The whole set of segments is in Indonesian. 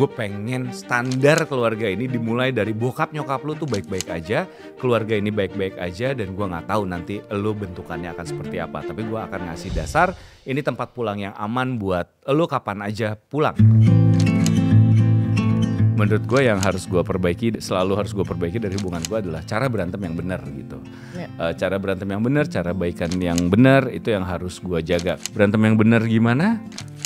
gue pengen standar keluarga ini dimulai dari bokap nyokap lu tuh baik-baik aja, keluarga ini baik-baik aja dan gue nggak tahu nanti lu bentukannya akan seperti apa. Tapi gue akan ngasih dasar ini tempat pulang yang aman buat lu kapan aja pulang. Menurut gue yang harus gue perbaiki, selalu harus gue perbaiki dari hubungan gue adalah cara berantem yang benar gitu. Ya. Eh, cara berantem yang benar, cara baikan yang benar itu yang harus gue jaga. Berantem yang benar gimana?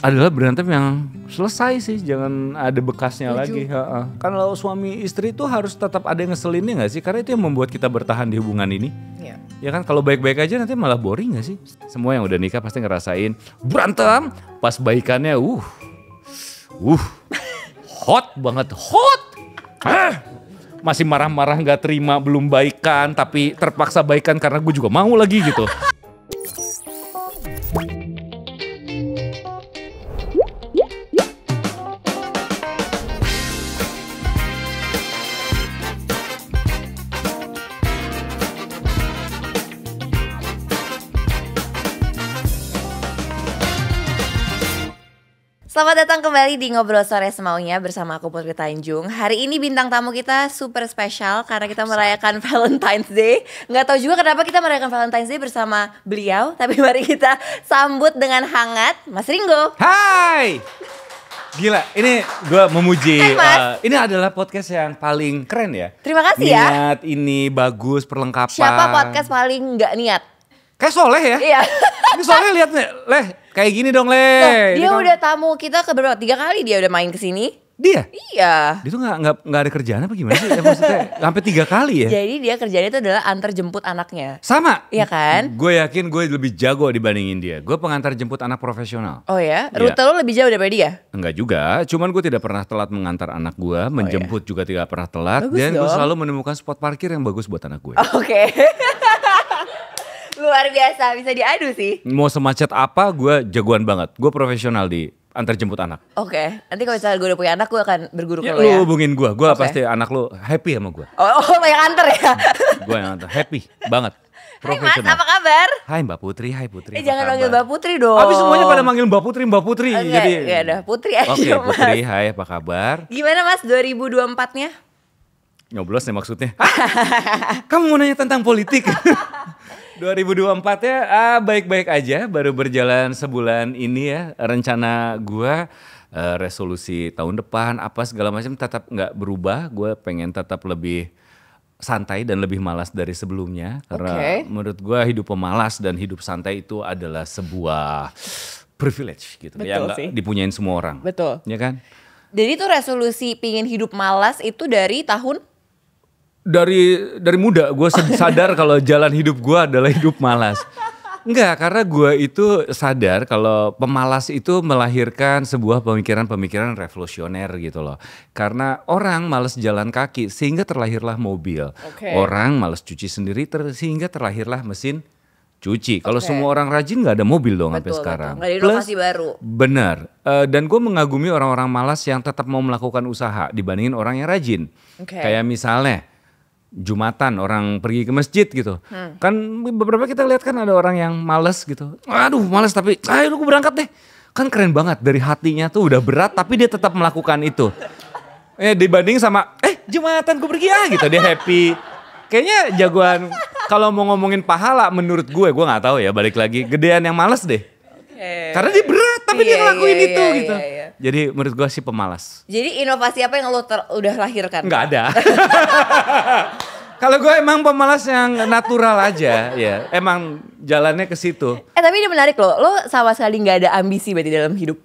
adalah berantem yang selesai sih jangan ada bekasnya Tujuh. lagi ha -ha. kan kalau suami istri itu harus tetap ada yang ngeselinnya nggak sih karena itu yang membuat kita bertahan di hubungan ini ya, ya kan kalau baik-baik aja nanti malah boring nggak sih semua yang udah nikah pasti ngerasain berantem pas baikannya uh uh hot banget hot ah, masih marah-marah nggak -marah, terima belum baikan tapi terpaksa baikan karena gue juga mau lagi gitu Selamat datang kembali di Ngobrol Sore Semaunya bersama aku Putri Tanjung Hari ini bintang tamu kita super spesial karena kita merayakan Valentine's Day Gak tahu juga kenapa kita merayakan Valentine's Day bersama beliau Tapi mari kita sambut dengan hangat Mas Ringo Hai! Gila, ini gue memuji. Hey, mas. Uh, ini adalah podcast yang paling keren ya. Terima kasih niat, ya. Niat ini bagus perlengkapan. Siapa podcast paling nggak niat? Kayak soleh ya. Iya. ini soleh lihat nih, leh Kayak gini dong, Le. Nah, dia udah tamu kita ke berapa? Tiga kali dia udah main ke sini. Dia? Iya. Dia tuh gak, gak, gak ada kerjaan apa gimana sih? Ya, maksudnya sampai tiga kali ya? Jadi dia kerjanya itu adalah antar jemput anaknya. Sama? Iya kan? Gue yakin gue lebih jago dibandingin dia. Gue pengantar jemput anak profesional. Oh ya? ya. Rute lo lebih jauh daripada dia? Enggak juga. Cuman gue tidak pernah telat mengantar anak gue. Oh menjemput oh, ya? juga tidak pernah telat. Bagus dan gue selalu menemukan spot parkir yang bagus buat anak gue. Oke. Okay. Luar biasa, bisa diadu sih. Mau semacet apa, gue jagoan banget. Gue profesional di antar jemput anak. Oke, okay. nanti kalau misalnya gue udah punya anak, gue akan berguru ya, ke lu ya. Lu hubungin gue, gue okay. pasti anak lu happy sama gue. Oh, oh yang antar ya? gue yang antar, happy banget. Hai Mas, apa kabar? Hai Mbak Putri, hai Putri. Eh jangan kabar? manggil Mbak Putri dong. Habis semuanya pada manggil Mbak Putri, Mbak Putri. Okay, oh, Jadi ya udah Putri aja Oke, okay, Putri, hai apa kabar? Gimana Mas 2024-nya? Nyoblos nih maksudnya. Kamu mau nanya tentang politik? 2024 ya ah, baik-baik aja baru berjalan sebulan ini ya rencana gue, uh, resolusi tahun depan apa segala macam tetap nggak berubah Gue pengen tetap lebih santai dan lebih malas dari sebelumnya karena okay. menurut gue hidup pemalas dan hidup santai itu adalah sebuah privilege gitu ya, Betul yang sih. dipunyain semua orang. Betul. Ya kan? Jadi itu resolusi pingin hidup malas itu dari tahun dari dari muda gue sadar kalau jalan hidup gue adalah hidup malas. Enggak, karena gue itu sadar kalau pemalas itu melahirkan sebuah pemikiran-pemikiran revolusioner gitu loh. Karena orang malas jalan kaki sehingga terlahirlah mobil. Okay. Orang malas cuci sendiri ter sehingga terlahirlah mesin cuci. Kalau okay. semua orang rajin nggak ada mobil dong betul, sampai sekarang. Betul. baru. Benar. Uh, dan gue mengagumi orang-orang malas yang tetap mau melakukan usaha dibandingin orang yang rajin. Okay. Kayak misalnya jumatan orang pergi ke masjid gitu hmm. kan beberapa kita lihat kan ada orang yang males gitu aduh males tapi ayo aku berangkat deh kan keren banget dari hatinya tuh udah berat tapi dia tetap melakukan itu eh dibanding sama eh jumatan gue pergi ya gitu dia happy kayaknya jagoan kalau mau ngomongin pahala menurut gue gue nggak tahu ya balik lagi gedean yang males deh iya. Karena dia berat tapi iya, dia ngelakuin iya, itu iya, gitu. Iya, iya. Jadi menurut gue sih pemalas. Jadi inovasi apa yang lo ter udah lahirkan? Nggak ada. Kalau gue emang pemalas yang natural aja, ya emang jalannya ke situ. Eh tapi ini menarik lo, lo sama sekali nggak ada ambisi berarti dalam hidup.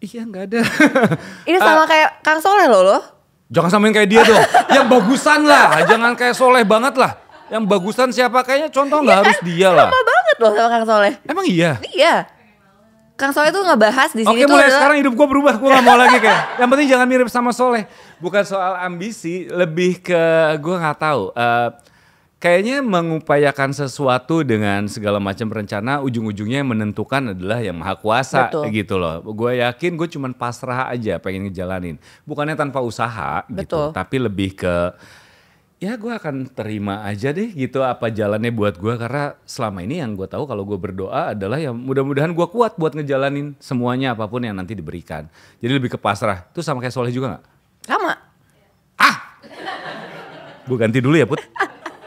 Iya nggak ada. ini sama ah. kayak Kang Soleh lo, lo. Jangan samain kayak dia tuh. yang bagusan lah, jangan kayak Soleh banget lah. Yang bagusan siapa kayaknya contoh iya nggak ya, harus dia lah loh sama Kang Soleh. Emang iya? Iya. Kang Soleh tuh ngebahas di sini Oke, mulai adalah... sekarang hidup gue berubah, gue gak mau lagi kayak. Yang penting jangan mirip sama Soleh. Bukan soal ambisi, lebih ke gue gak tau Uh, eh, kayaknya mengupayakan sesuatu dengan segala macam rencana ujung-ujungnya yang menentukan adalah yang maha kuasa Betul. gitu loh. Gue yakin gue cuman pasrah aja pengen ngejalanin. Bukannya tanpa usaha gitu. Betul. gitu, tapi lebih ke ya gue akan terima aja deh gitu apa jalannya buat gue karena selama ini yang gue tahu kalau gue berdoa adalah ya mudah-mudahan gue kuat buat ngejalanin semuanya apapun yang nanti diberikan jadi lebih ke pasrah itu sama kayak soleh juga nggak sama ah gue ganti dulu ya put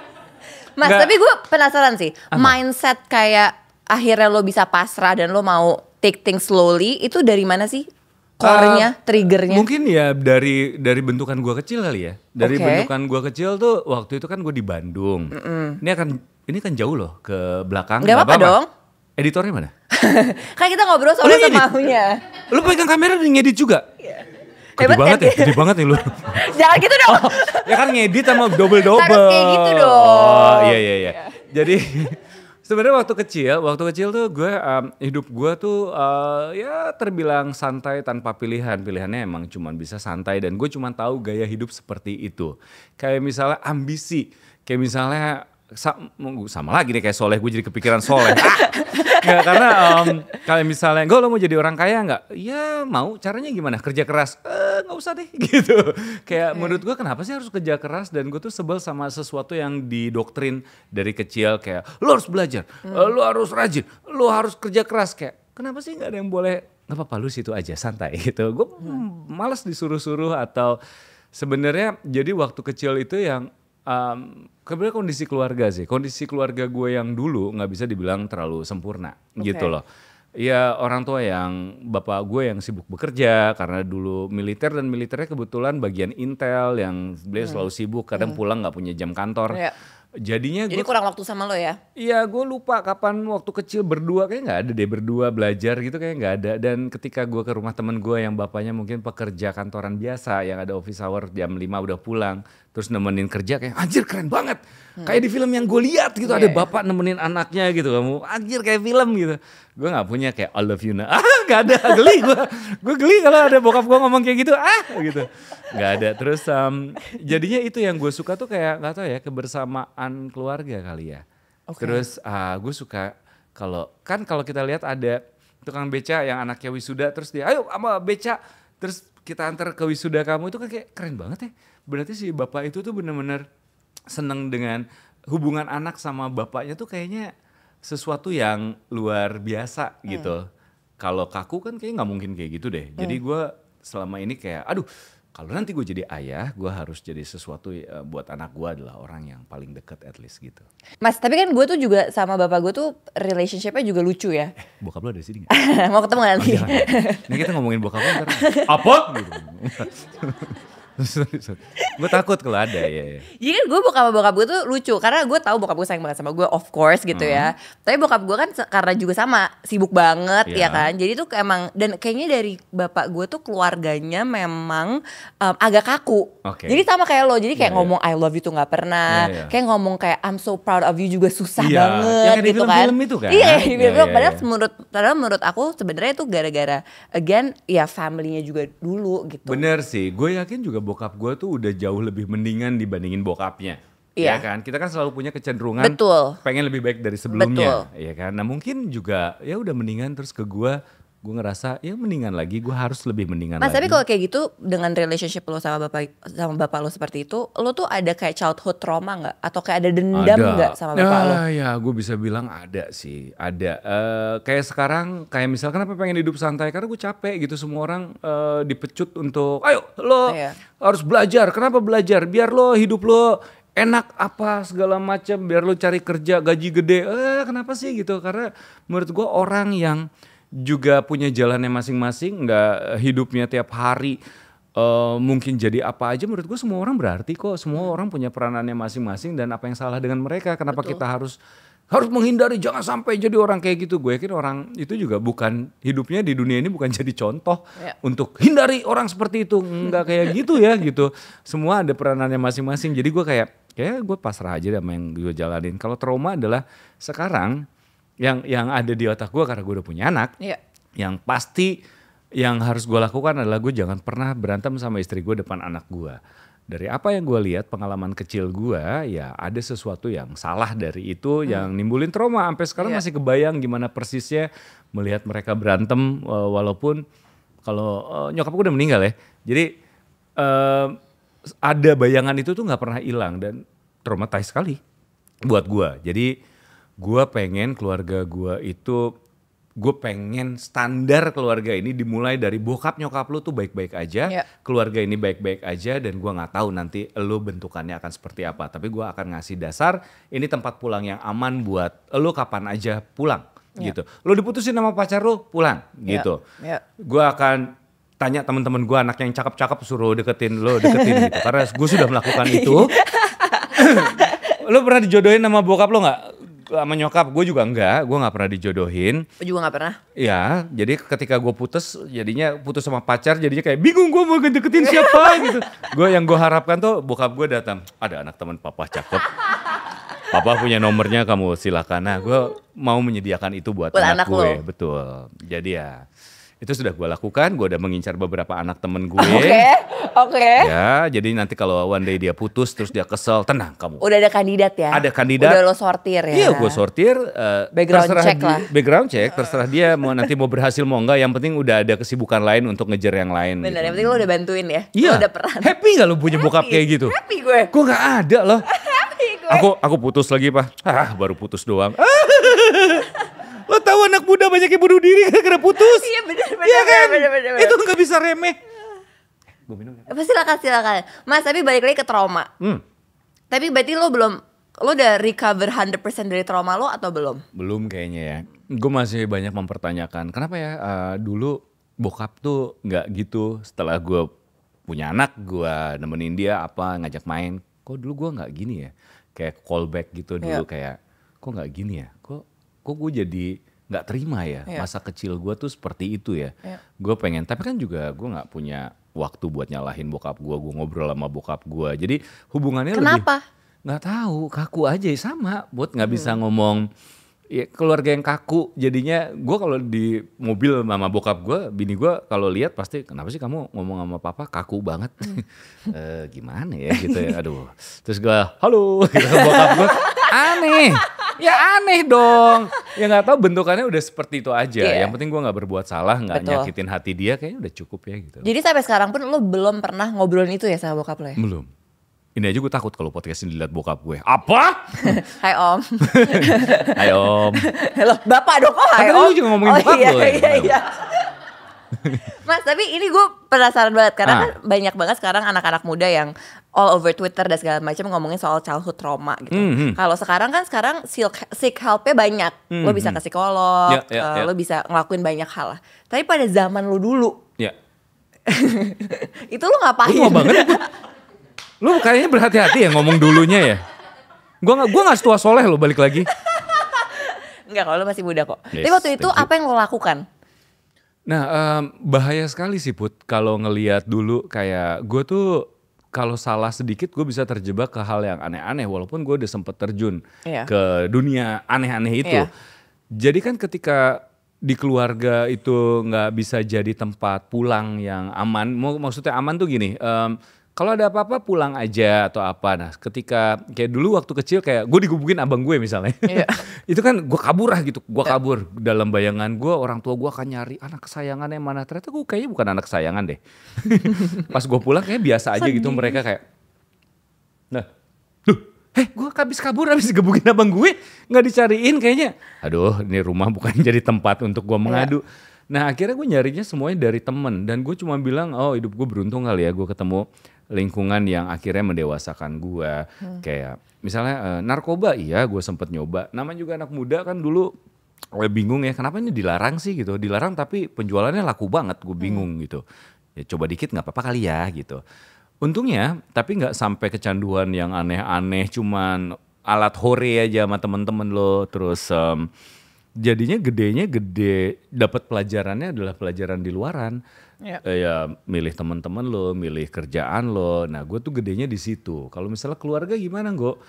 mas gak. tapi gue penasaran sih apa? mindset kayak akhirnya lo bisa pasrah dan lo mau take things slowly itu dari mana sih core-nya, triggernya? Mungkin ya dari dari bentukan gua kecil kali ya. Dari okay. bentukan gua kecil tuh waktu itu kan gua di Bandung. Mm -mm. Ini akan ini kan jauh loh ke belakang. Gak apa-apa dong. Editornya mana? kan kita ngobrol soal sama ya. Lu pegang kamera dan ngedit juga? Iya. Gede kan banget ya, gede banget nih ya lu. Jangan gitu dong. Oh, ya kan ngedit sama double-double. kayak gitu dong. Oh, iya iya iya. iya. Jadi Sebenarnya waktu kecil, waktu kecil tuh gue um, hidup gue tuh uh, ya terbilang santai tanpa pilihan. Pilihannya emang cuma bisa santai dan gue cuma tahu gaya hidup seperti itu. Kayak misalnya ambisi, kayak misalnya sama, sama lagi deh kayak soleh gue jadi kepikiran soleh ah! nggak karena um, kalau misalnya gue lo mau jadi orang kaya nggak ya mau caranya gimana kerja keras eh, nggak usah deh gitu kayak okay. menurut gue kenapa sih harus kerja keras dan gue tuh sebel sama sesuatu yang didoktrin dari kecil kayak lo harus belajar hmm. Eh, lo harus rajin lo harus kerja keras kayak kenapa sih nggak ada yang boleh nggak apa-apa lu situ aja santai gitu gue hmm. males disuruh-suruh atau sebenarnya jadi waktu kecil itu yang um, kebetulan kondisi keluarga sih kondisi keluarga gue yang dulu nggak bisa dibilang terlalu sempurna okay. gitu loh ya orang tua yang bapak gue yang sibuk bekerja karena dulu militer dan militernya kebetulan bagian intel yang beliau hmm. selalu sibuk kadang hmm. pulang nggak punya jam kantor yeah jadinya jadi kurang waktu sama lo ya iya gue lupa kapan waktu kecil berdua kayak nggak ada deh berdua belajar gitu kayak nggak ada dan ketika gue ke rumah temen gue yang bapaknya mungkin pekerja kantoran biasa yang ada office hour jam 5 udah pulang terus nemenin kerja kayak anjir keren banget hmm. kayak di film yang gue lihat gitu yeah, ada iya. bapak nemenin anaknya gitu kamu anjir kayak film gitu gue nggak punya kayak I love you nah ah nggak ada geli gue gue geli kalau ada bokap gue ngomong kayak gitu ah gitu nggak ada terus um, jadinya itu yang gue suka tuh kayak nggak tau ya kebersamaan keluarga kali ya okay. terus uh, ah, gue suka kalau kan kalau kita lihat ada tukang beca yang anaknya wisuda terus dia ayo sama beca terus kita antar ke wisuda kamu itu kan kayak keren banget ya berarti si bapak itu tuh bener-bener seneng dengan hubungan anak sama bapaknya tuh kayaknya sesuatu yang luar biasa gitu. hmm. gitu. Kalau kaku kan kayaknya nggak mungkin kayak gitu deh. Hmm. Jadi gue selama ini kayak, aduh, kalau nanti gue jadi ayah, gue harus jadi sesuatu eh, buat anak gue adalah orang yang paling deket at least gitu. Mas, tapi kan gue tuh juga sama bapak gue tuh relationshipnya juga lucu ya. Eh, bokap lo ada di sini gak? Mau ketemu oh, nanti. Oh, Ini kita ngomongin bokap lo ntar. Apa? gue takut kalau ada ya. Iya kan gue bokap bokap gue tuh lucu karena gue tahu bokap gue sayang banget sama gue of course gitu ya. hmm. ya. Tapi bokap gue kan karena juga sama sibuk banget yeah. ya iya. kan. Jadi tuh emang dan kayaknya dari bapak gue tuh keluarganya memang um, agak kaku. Okay. Jadi sama kayak lo. Jadi kayak yeah, iya. ngomong yeah. I love you tuh nggak pernah. Yeah, yeah. Kayak ngomong kayak I'm so proud of you juga susah yeah. banget ya, gitu film kan. Film kan. Iya, yeah, yeah, yeah, padahal yeah. menurut padahal menurut aku sebenarnya itu gara-gara again ya familynya juga dulu gitu. Bener sih. Gue yakin juga bokap gue tuh udah jauh lebih mendingan dibandingin bokapnya. Iya ya kan? Kita kan selalu punya kecenderungan Betul. pengen lebih baik dari sebelumnya, Iya kan? Nah, mungkin juga ya udah mendingan terus ke gue gue ngerasa ya mendingan lagi gue harus lebih mendingan Mas, lagi. tapi kalau kayak gitu dengan relationship lo sama bapak sama bapak lo seperti itu, lo tuh ada kayak childhood trauma nggak atau kayak ada dendam nggak sama bapak ah, ya, lo? Ya, gue bisa bilang ada sih, ada. Uh, kayak sekarang kayak misalkan kenapa pengen hidup santai karena gue capek gitu semua orang uh, dipecut untuk, ayo lo iya. harus belajar. Kenapa belajar? Biar lo hidup lo enak apa segala macam biar lo cari kerja gaji gede eh kenapa sih gitu karena menurut gue orang yang juga punya jalannya masing-masing, nggak eh, hidupnya tiap hari uh, mungkin jadi apa aja. Menurut gue semua orang berarti kok, semua hmm. orang punya peranannya masing-masing dan apa yang salah dengan mereka. Kenapa Betul. kita harus harus menghindari jangan sampai jadi orang kayak gitu. Gue yakin orang itu juga bukan hidupnya di dunia ini bukan jadi contoh ya. untuk hindari orang seperti itu. Enggak kayak gitu ya gitu. Semua ada peranannya masing-masing. Jadi gue kayak kayak gue pasrah aja sama yang gue jalanin. Kalau trauma adalah sekarang yang yang ada di otak gue karena gue udah punya anak yeah. yang pasti yang harus gue lakukan adalah gue jangan pernah berantem sama istri gue depan anak gue dari apa yang gue lihat pengalaman kecil gue ya ada sesuatu yang salah dari itu hmm. yang nimbulin trauma sampai sekarang yeah. masih kebayang gimana persisnya melihat mereka berantem e, walaupun kalau uh, nyokap gue udah meninggal ya jadi uh, ada bayangan itu tuh nggak pernah hilang dan traumatis sekali buat gue jadi gue pengen keluarga gue itu gue pengen standar keluarga ini dimulai dari bokap nyokap lu tuh baik-baik aja, yeah. keluarga ini baik-baik aja dan gue nggak tahu nanti lu bentukannya akan seperti apa. Tapi gue akan ngasih dasar ini tempat pulang yang aman buat lu kapan aja pulang yeah. gitu. Lu diputusin sama pacar lu pulang yeah. gitu. Yeah. Gue akan tanya teman-teman gue anak yang cakep-cakep suruh deketin lo deketin gitu karena gue sudah melakukan itu iya. lo pernah dijodohin sama bokap lo nggak sama nyokap gue juga enggak gue nggak pernah dijodohin gue oh, juga nggak pernah Iya, jadi ketika gue putus jadinya putus sama pacar jadinya kayak bingung gue mau deketin siapa gitu gue yang gue harapkan tuh bokap gue datang ada anak teman papa cakep papa punya nomornya kamu silakan nah gue mau menyediakan itu buat, buat anak, anak gue lo. betul jadi ya itu sudah gue lakukan gue udah mengincar beberapa anak temen gue oke okay, oke okay. ya jadi nanti kalau one day dia putus terus dia kesel tenang kamu udah ada kandidat ya ada kandidat udah lo sortir ya iya gue sortir uh, background check dia, lah background check terserah dia mau nanti mau berhasil mau enggak yang penting udah ada kesibukan lain untuk ngejar yang lain benar gitu. yang penting lo udah bantuin ya iya lo udah peran happy gak lo punya happy, bokap kayak gitu happy gue gue nggak ada loh happy gue aku aku putus lagi pak ah baru putus doang ah Lo tahu anak muda banyak yang bunuh diri karena putus. Iya benar benar. Iya kan? Bener, bener, bener. Itu nggak bisa remeh. Gue minum. Ya? Silakan silakan. Mas tapi balik lagi ke trauma. Hmm. Tapi berarti lo belum lo udah recover 100% dari trauma lo atau belum? Belum kayaknya ya. Gue masih banyak mempertanyakan kenapa ya uh, dulu bokap tuh nggak gitu setelah gue punya anak gue nemenin dia apa ngajak main kok dulu gue nggak gini ya kayak callback gitu dulu yeah. kayak kok nggak gini ya kok kok gue jadi nggak terima ya yeah. masa kecil gue tuh seperti itu ya yeah. gue pengen tapi kan juga gue nggak punya waktu buat nyalahin bokap gue gue ngobrol sama bokap gue jadi hubungannya kenapa lebih, nggak tahu kaku aja sama buat nggak hmm. bisa ngomong ya, keluarga yang kaku jadinya gue kalau di mobil mama bokap gue bini gue kalau lihat pasti kenapa sih kamu ngomong sama papa kaku banget e, gimana ya gitu ya aduh terus gue halo gitu, bokap gue aneh ya aneh dong ya nggak tahu bentukannya udah seperti itu aja yeah. yang penting gue nggak berbuat salah nggak nyakitin hati dia kayaknya udah cukup ya gitu jadi sampai sekarang pun lo belum pernah ngobrolin itu ya sama bokap lo ya belum ini aja gue takut kalau podcast ini dilihat bokap gue. Apa? hai om. hai om. Halo, bapak dong kok oh, hai om. Tapi juga ngomongin oh, bokap iya, gue. Ya? Iya, iya. Mas, tapi ini gue penasaran banget karena ah. kan banyak banget sekarang anak-anak muda yang all over Twitter dan segala macam ngomongin soal childhood trauma gitu. Hmm, hmm. Kalau sekarang kan sekarang seek help-nya banyak. Mm -hmm. Lo bisa hmm. ke psikolog, ya, ya, eh, lo bisa ngelakuin banyak hal lah. Tapi pada zaman lo dulu. Yeah. itu lo ngapain? paham. banget Lu kayaknya berhati-hati ya ngomong dulunya ya. Gua gak, gua gak setua soleh lo balik lagi. Enggak kalau lu masih muda kok. Yes, Tapi waktu itu apa yang lo lakukan? Nah um, bahaya sekali sih Put kalau ngeliat dulu kayak gue tuh kalau salah sedikit gue bisa terjebak ke hal yang aneh-aneh walaupun gue udah sempet terjun iya. ke dunia aneh-aneh itu. Iya. Jadi kan ketika di keluarga itu nggak bisa jadi tempat pulang yang aman. Maksudnya aman tuh gini, um, kalau ada apa-apa pulang aja atau apa. Nah, ketika kayak dulu waktu kecil kayak gue digebukin abang gue misalnya. Yeah. itu kan gue kabur lah gitu. Gue iya. kabur dalam bayangan gue orang tua gue akan nyari anak kesayangan yang mana. Ternyata gue kayaknya bukan anak kesayangan deh. Pas gue pulang kayak biasa aja gitu mereka kayak. Nah, duh Heh, gue habis kabur, habis gebukin abang gue, gak dicariin kayaknya. Aduh, ini rumah bukan jadi tempat untuk gue iya. mengadu. Yeah. Nah akhirnya gue nyarinya semuanya dari temen dan gue cuma bilang oh hidup gue beruntung kali ya gue ketemu lingkungan yang akhirnya mendewasakan gue hmm. kayak misalnya uh, narkoba iya gue sempet nyoba namanya juga anak muda kan dulu gue eh, bingung ya kenapa ini dilarang sih gitu dilarang tapi penjualannya laku banget gue bingung hmm. gitu ya coba dikit nggak apa-apa kali ya gitu untungnya tapi nggak sampai kecanduan yang aneh-aneh cuman alat hore aja sama temen-temen lo terus um, jadinya gedenya gede dapat pelajarannya adalah pelajaran di luaran yeah. Ya. ya milih teman-teman lo, milih kerjaan lo. Nah, gue tuh gedenya di situ. Kalau misalnya keluarga gimana, gue,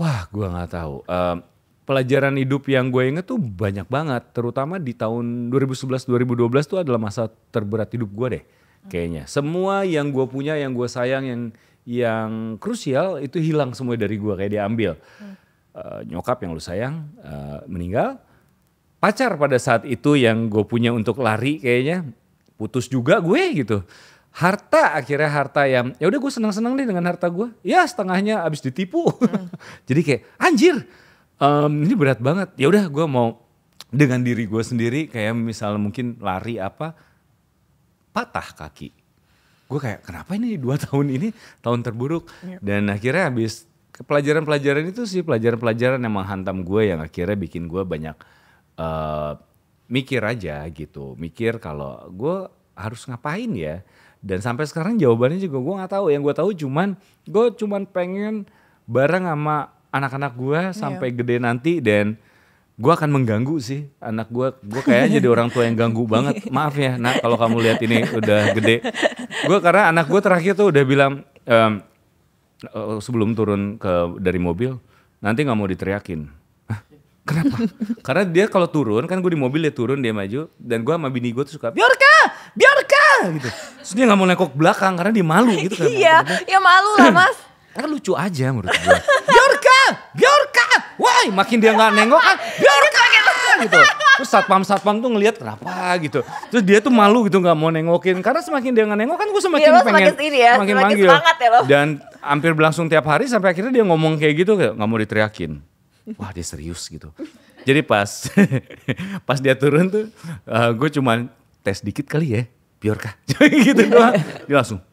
wah, gue nggak tahu. Uh, pelajaran hidup yang gue inget tuh banyak banget, terutama di tahun 2011-2012 tuh adalah masa terberat hidup gue deh, kayaknya. Semua yang gue punya, yang gue sayang, yang yang krusial itu hilang semua dari gue, kayak diambil. Uh, nyokap yang lu sayang uh, meninggal, pacar pada saat itu yang gue punya untuk lari kayaknya putus juga gue gitu harta akhirnya harta yang ya udah gue seneng seneng nih dengan harta gue ya setengahnya abis ditipu hmm. jadi kayak anjir um, ini berat banget ya udah gue mau dengan diri gue sendiri kayak misalnya mungkin lari apa patah kaki gue kayak kenapa ini dua tahun ini tahun terburuk yep. Iya. dan akhirnya abis pelajaran-pelajaran itu sih pelajaran-pelajaran yang menghantam gue yang akhirnya bikin gue banyak uh, mikir aja gitu, mikir kalau gue harus ngapain ya. Dan sampai sekarang jawabannya juga gue nggak tahu. Yang gue tahu cuman gue cuman pengen bareng sama anak-anak gue iya. sampai yeah. gede nanti dan gue akan mengganggu sih anak gue. Gue kayaknya jadi orang tua yang ganggu banget. Maaf ya, nah kalau kamu lihat ini udah gede. Gue karena anak gue terakhir tuh udah bilang ehm, sebelum turun ke dari mobil nanti nggak mau diteriakin Kenapa? Karena dia kalau turun kan gue di mobil dia turun dia maju dan gue sama bini gue tuh suka Biorka, Biorka gitu. Terus dia nggak mau nengok belakang karena dia malu gitu kan. iya, ya malu lah mas. Karena lucu aja menurut gue. Biorka, Biorka, woi makin dia nggak nengok kan, Biorka gitu. Terus satpam satpam tuh ngelihat kenapa gitu. Terus dia tuh malu gitu nggak mau nengokin karena semakin dia nggak nengok kan gue semakin ya, pengen semakin, ya, semakin, semakin manggil. Ya, lo. Dan hampir berlangsung tiap hari sampai akhirnya dia ngomong kayak gitu nggak mau diteriakin wah dia serius gitu. Jadi pas pas dia turun tuh uh, eh, gue cuman tes dikit kali ya, Jadi gitu gue, Dia langsung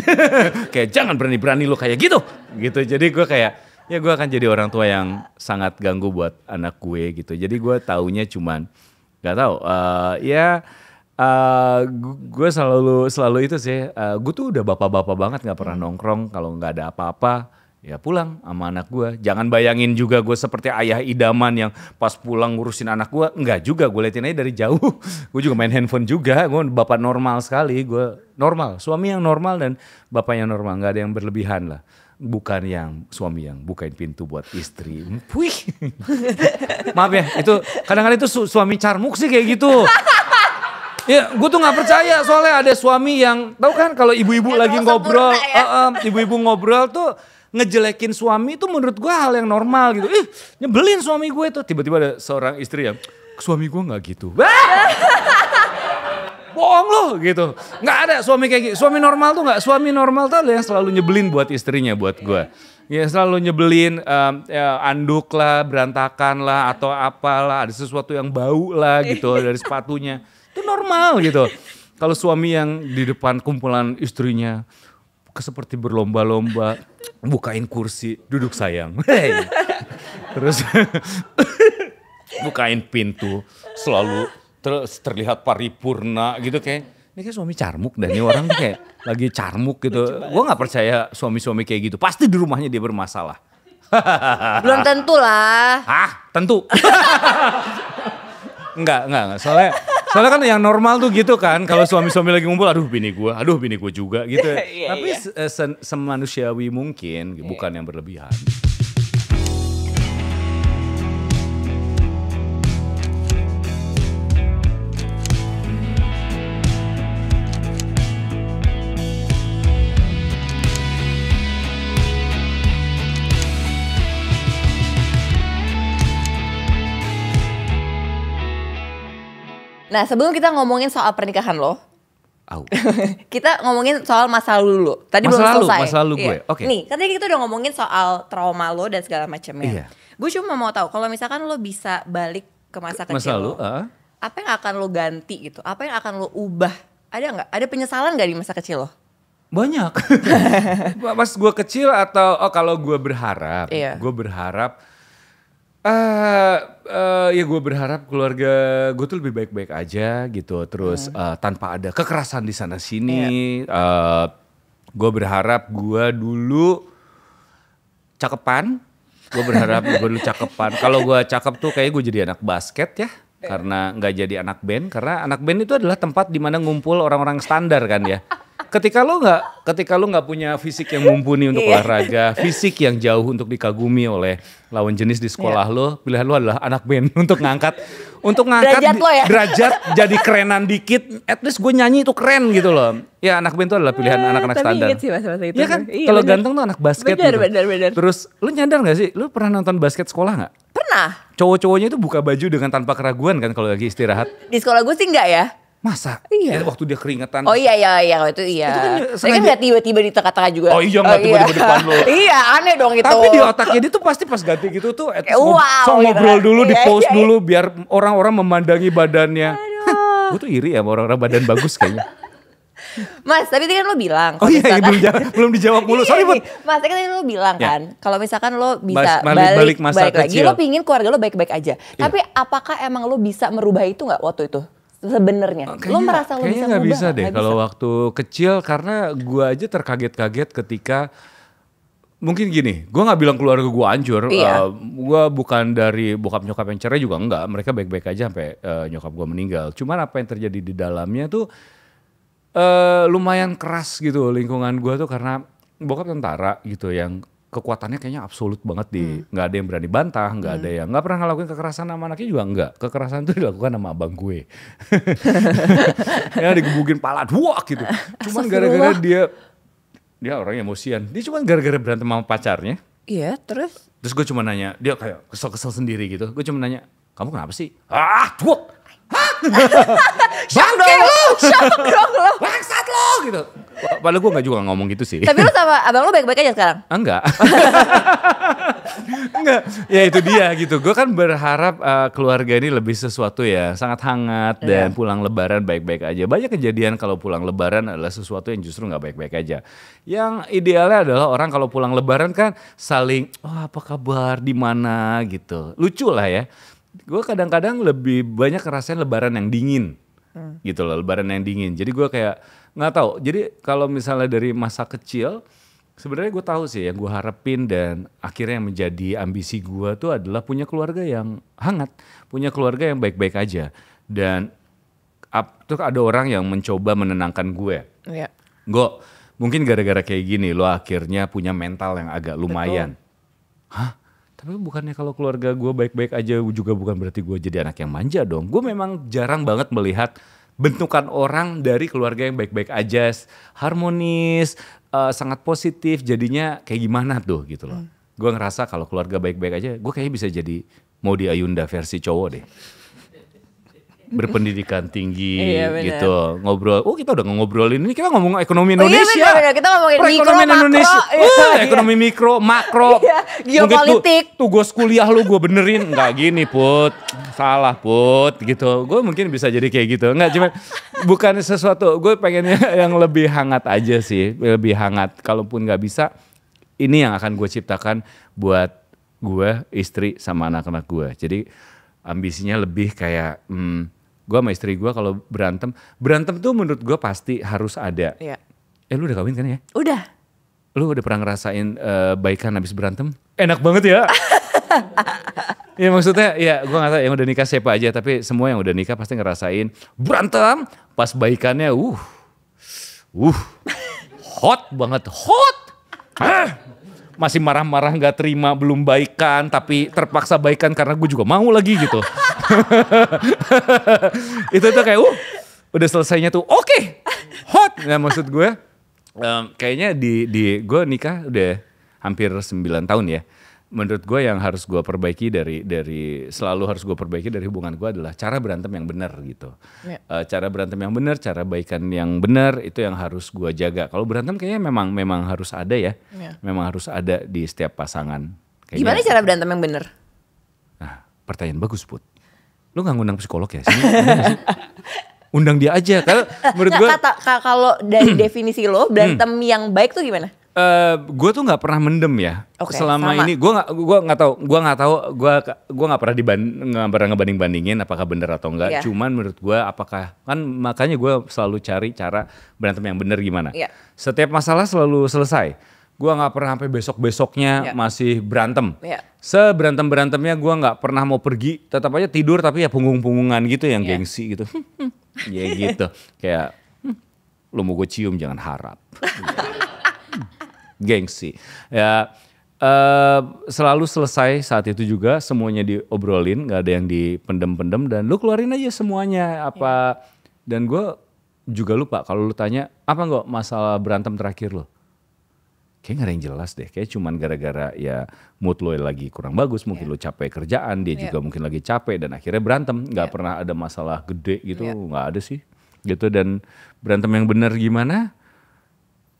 kayak jangan berani-berani lo kayak gitu gitu. Jadi gue kayak ya gue akan jadi orang tua yang sangat ganggu buat anak gue gitu. Jadi gue taunya cuman gak tau, uh, eh, ya Uh, eh, gue selalu selalu itu sih, uh, gue tuh udah bapak-bapak banget gak pernah nongkrong kalau gak ada apa-apa ya pulang sama anak gue. Jangan bayangin juga gue seperti ayah idaman yang pas pulang ngurusin anak gue. Enggak juga, gue liatin aja dari jauh. gue juga main handphone juga, gue bapak normal sekali. Gue normal, suami yang normal dan bapaknya normal. Enggak ada yang berlebihan lah. Bukan yang suami yang bukain pintu buat istri. Puih. Maaf ya, itu kadang-kadang itu su suami carmuk sih kayak gitu. Ya, gue tuh gak percaya soalnya ada suami yang, tahu kan kalau ibu-ibu lagi ngobrol, ya? ibu-ibu ya? uh, uh, ngobrol tuh ngejelekin suami itu menurut gue hal yang normal gitu. Ih, nyebelin suami gue tuh. Tiba-tiba ada seorang istri yang, suami gue nggak gitu. Bohong loh gitu. Gak ada suami kayak gitu. Suami normal tuh gak, Suami normal tuh yang selalu nyebelin buat istrinya, buat gue. Iya. Ya selalu nyebelin um, ya, anduk lah, berantakan lah, atau apalah. Ada sesuatu yang bau lah gitu dari sepatunya. Itu normal gitu. Kalau suami yang di depan kumpulan istrinya seperti berlomba-lomba bukain kursi duduk sayang hey. terus bukain pintu selalu terus terlihat paripurna gitu kayak ini kayak suami carmuk dan ini orang kayak lagi carmuk gitu gue nggak percaya suami-suami kayak gitu pasti di rumahnya dia bermasalah belum tentu lah ah tentu enggak, enggak enggak soalnya Soalnya kan yang normal tuh gitu kan, kalau suami-suami lagi ngumpul, aduh bini gue, aduh bini gue juga gitu. yeah, Tapi yeah. Iya. Se semanusiawi mungkin, yeah. bukan iya. yang berlebihan. Nah sebelum kita ngomongin soal pernikahan lo, kita ngomongin soal masa lalu dulu. Tadi masa belum lalu, selesai. Masa lalu gue. Iya. Oke. Okay. Nih, katanya kita udah ngomongin soal trauma lo dan segala macamnya. Iya. Gue cuma mau tahu kalau misalkan lo bisa balik ke masa, masa lalu, lo, uh. apa yang akan lo ganti gitu? Apa yang akan lo ubah? Ada nggak? Ada penyesalan gak di masa kecil lo? Banyak. Pas gue kecil atau oh kalau gue berharap, iya. gue berharap Uh, uh, ya gue berharap keluarga gue tuh lebih baik-baik aja gitu terus hmm. uh, tanpa ada kekerasan di sana sini yeah. Iya. uh, gue berharap gue dulu cakepan gue berharap gue dulu cakepan kalau gue cakep tuh kayak gue jadi anak basket ya iya. karena nggak jadi anak band karena anak band itu adalah tempat dimana ngumpul orang-orang standar kan ya ketika lo nggak ketika lo nggak punya fisik yang mumpuni untuk iya. olahraga, fisik yang jauh untuk dikagumi oleh lawan jenis di sekolah yeah. lo, pilihan lo adalah anak band untuk ngangkat untuk ngangkat derajat, lo ya? derajat jadi kerenan dikit, at least gue nyanyi itu keren gitu loh. Ya anak band itu adalah pilihan ah, anak-anak eh, standar. Iya sih masa-masa itu. Ya kan? Iya, Kalau ganteng tuh anak basket bener, gitu. Bener, bener. Terus lo nyadar nggak sih, lo pernah nonton basket sekolah nggak? Pernah. Cowok-cowoknya itu buka baju dengan tanpa keraguan kan kalau lagi istirahat. Di sekolah gue sih enggak ya. Masa? Iya. Ya, waktu dia keringetan. Oh iya iya iya itu iya. Itu kan kan gak tiba-tiba di tengah-tengah juga. Oh iya gak tiba-tiba oh, iya. di depan lo. iya aneh dong itu. Tapi di otaknya dia tuh pasti pas ganti gitu tuh. Eh, wow, so gitu. ngobrol gitu. dulu, iya, di post iya, iya. dulu biar orang-orang memandangi badannya. Gue tuh iri ya sama orang-orang badan bagus kayaknya. Mas, tapi tadi kan lo bilang Oh iya, iya, belum, jawab, belum dijawab mulu. Sorry, iya, iya. Mas, tadi kan lo bilang ya. kan, kalau misalkan lo bisa Mas, balik, balik, masa balik kecil. lagi, lo pingin keluarga lo baik-baik aja. Iya. Tapi apakah emang lo bisa merubah itu nggak waktu itu? sebenarnya? Oh, lo merasa lo bisa nggak bisa deh kalau waktu kecil karena gue aja terkaget-kaget ketika mungkin gini, gue nggak bilang keluarga gue hancur, iya. uh, eh, gue bukan dari bokap nyokap yang cerai juga enggak, mereka baik-baik aja sampai uh, nyokap gue meninggal. Cuman apa yang terjadi di dalamnya tuh uh, lumayan keras gitu lingkungan gue tuh karena bokap tentara gitu yang kekuatannya kayaknya absolut banget di hmm. nggak hmm. ada yang berani bantah nggak hmm. ada yang nggak pernah ngelakuin kekerasan sama anaknya juga nggak kekerasan itu dilakukan sama abang gue ya digebukin pala dua gitu cuman gara-gara dia dia orang emosian dia cuman gara-gara berantem sama pacarnya iya terus terus gue cuma nanya dia kayak kesel-kesel sendiri gitu gue cuma nanya kamu kenapa sih ah dua Hah? Bang dong lu. Shock lu. Bangsat lu gitu. Padahal gue gak juga ngomong gitu sih. Tapi lu sama abang lu baik-baik aja sekarang? Enggak. Enggak. Ya itu dia gitu. Gue kan berharap uh, keluarga ini lebih sesuatu ya. Sangat hangat yeah. dan pulang lebaran baik-baik aja. Banyak kejadian kalau pulang lebaran adalah sesuatu yang justru gak baik-baik aja. Yang idealnya adalah orang kalau pulang lebaran kan saling, oh apa kabar, di mana gitu. Lucu lah ya gue kadang-kadang lebih banyak ngerasain lebaran yang dingin hmm. gitu loh lebaran yang dingin jadi gue kayak nggak tahu jadi kalau misalnya dari masa kecil sebenarnya gue tahu sih yang gue harapin dan akhirnya yang menjadi ambisi gue tuh adalah punya keluarga yang hangat punya keluarga yang baik-baik aja dan ap, tuh ada orang yang mencoba menenangkan gue ya. gue mungkin gara-gara kayak gini lo akhirnya punya mental yang agak lumayan Betul. hah tapi bukannya kalau keluarga gue baik-baik aja juga bukan berarti gue jadi anak yang manja dong. Gue memang jarang banget melihat bentukan orang dari keluarga yang baik-baik aja, harmonis, uh, sangat positif. Jadinya kayak gimana tuh gitu loh. Hmm. Gue ngerasa kalau keluarga baik-baik aja, gue kayaknya bisa jadi mau di Ayunda versi cowok deh. berpendidikan tinggi iya, gitu ngobrol oh kita udah ngobrolin ini kita ngomong ekonomi Indonesia oh, iya, bener, kita ngomongin mikro makro Indonesia. Iya, uh, iya. ekonomi mikro makro iya, geopolitik mungkin, tuh, gue kuliah lu gue benerin nggak gini put salah put gitu gue mungkin bisa jadi kayak gitu nggak cuma bukan sesuatu gue pengennya yang lebih hangat aja sih lebih hangat kalaupun nggak bisa ini yang akan gue ciptakan buat gue istri sama anak-anak gue jadi ambisinya lebih kayak hmm, gue sama istri gue kalau berantem berantem tuh menurut gue pasti harus ada yeah. eh lu udah kawin kan ya udah lu udah pernah ngerasain uh, baikan habis berantem enak banget ya ya maksudnya ya gue gak tau yang udah nikah siapa aja tapi semua yang udah nikah pasti ngerasain berantem pas baikannya uh uh hot banget hot Hah? masih marah-marah nggak terima belum baikan tapi terpaksa baikan karena gue juga mau lagi gitu itu tuh kayak uh udah selesainya tuh oke okay, hot nah maksud gue um, kayaknya di di gue nikah udah hampir 9 tahun ya menurut gue yang harus gue perbaiki dari dari selalu harus gue perbaiki dari hubungan gue adalah cara berantem yang benar gitu ya. uh, cara berantem yang benar cara baikan yang benar itu yang harus gue jaga kalau berantem kayaknya memang memang harus ada ya ya. memang harus ada di setiap pasangan kayaknya, gimana cara berantem yang benar nah pertanyaan bagus put lu nggak ngundang psikolog ya? Sini, undang dia aja. Kalau menurut gue kalau dari hmm. definisi lo berantem hmm. yang baik tuh gimana? Uh, eh, gue tuh nggak pernah mendem ya okay, selama sama. ini gue nggak gue nggak tahu gue nggak tahu gue gue nggak pernah dibanding nggak pernah ngebanding bandingin apakah benar atau enggak yeah. cuman menurut gue apakah kan makanya gue selalu cari cara berantem yang benar gimana yeah. setiap masalah selalu selesai gue nggak pernah sampai besok besoknya yeah. masih berantem. Yeah. Seberantem berantemnya gue nggak pernah mau pergi, tetap aja tidur tapi ya punggung punggungan gitu yang yeah. gengsi gitu. ya gitu, kayak hmm, lu mau gue cium jangan harap. gengsi. Ya uh, selalu selesai saat itu juga semuanya diobrolin, nggak ada yang dipendem-pendem dan lu keluarin aja semuanya apa. Yeah. Dan gue juga lupa kalau lu tanya apa nggak masalah berantem terakhir lo? kayak gak ada yang jelas deh. Kayak cuman gara-gara ya mood lo lagi kurang bagus, mungkin yeah. lo capek kerjaan, dia yeah. juga mungkin lagi capek dan akhirnya berantem. Gak yeah. pernah ada masalah gede gitu, yeah. gak ada sih. Gitu dan berantem yang benar gimana?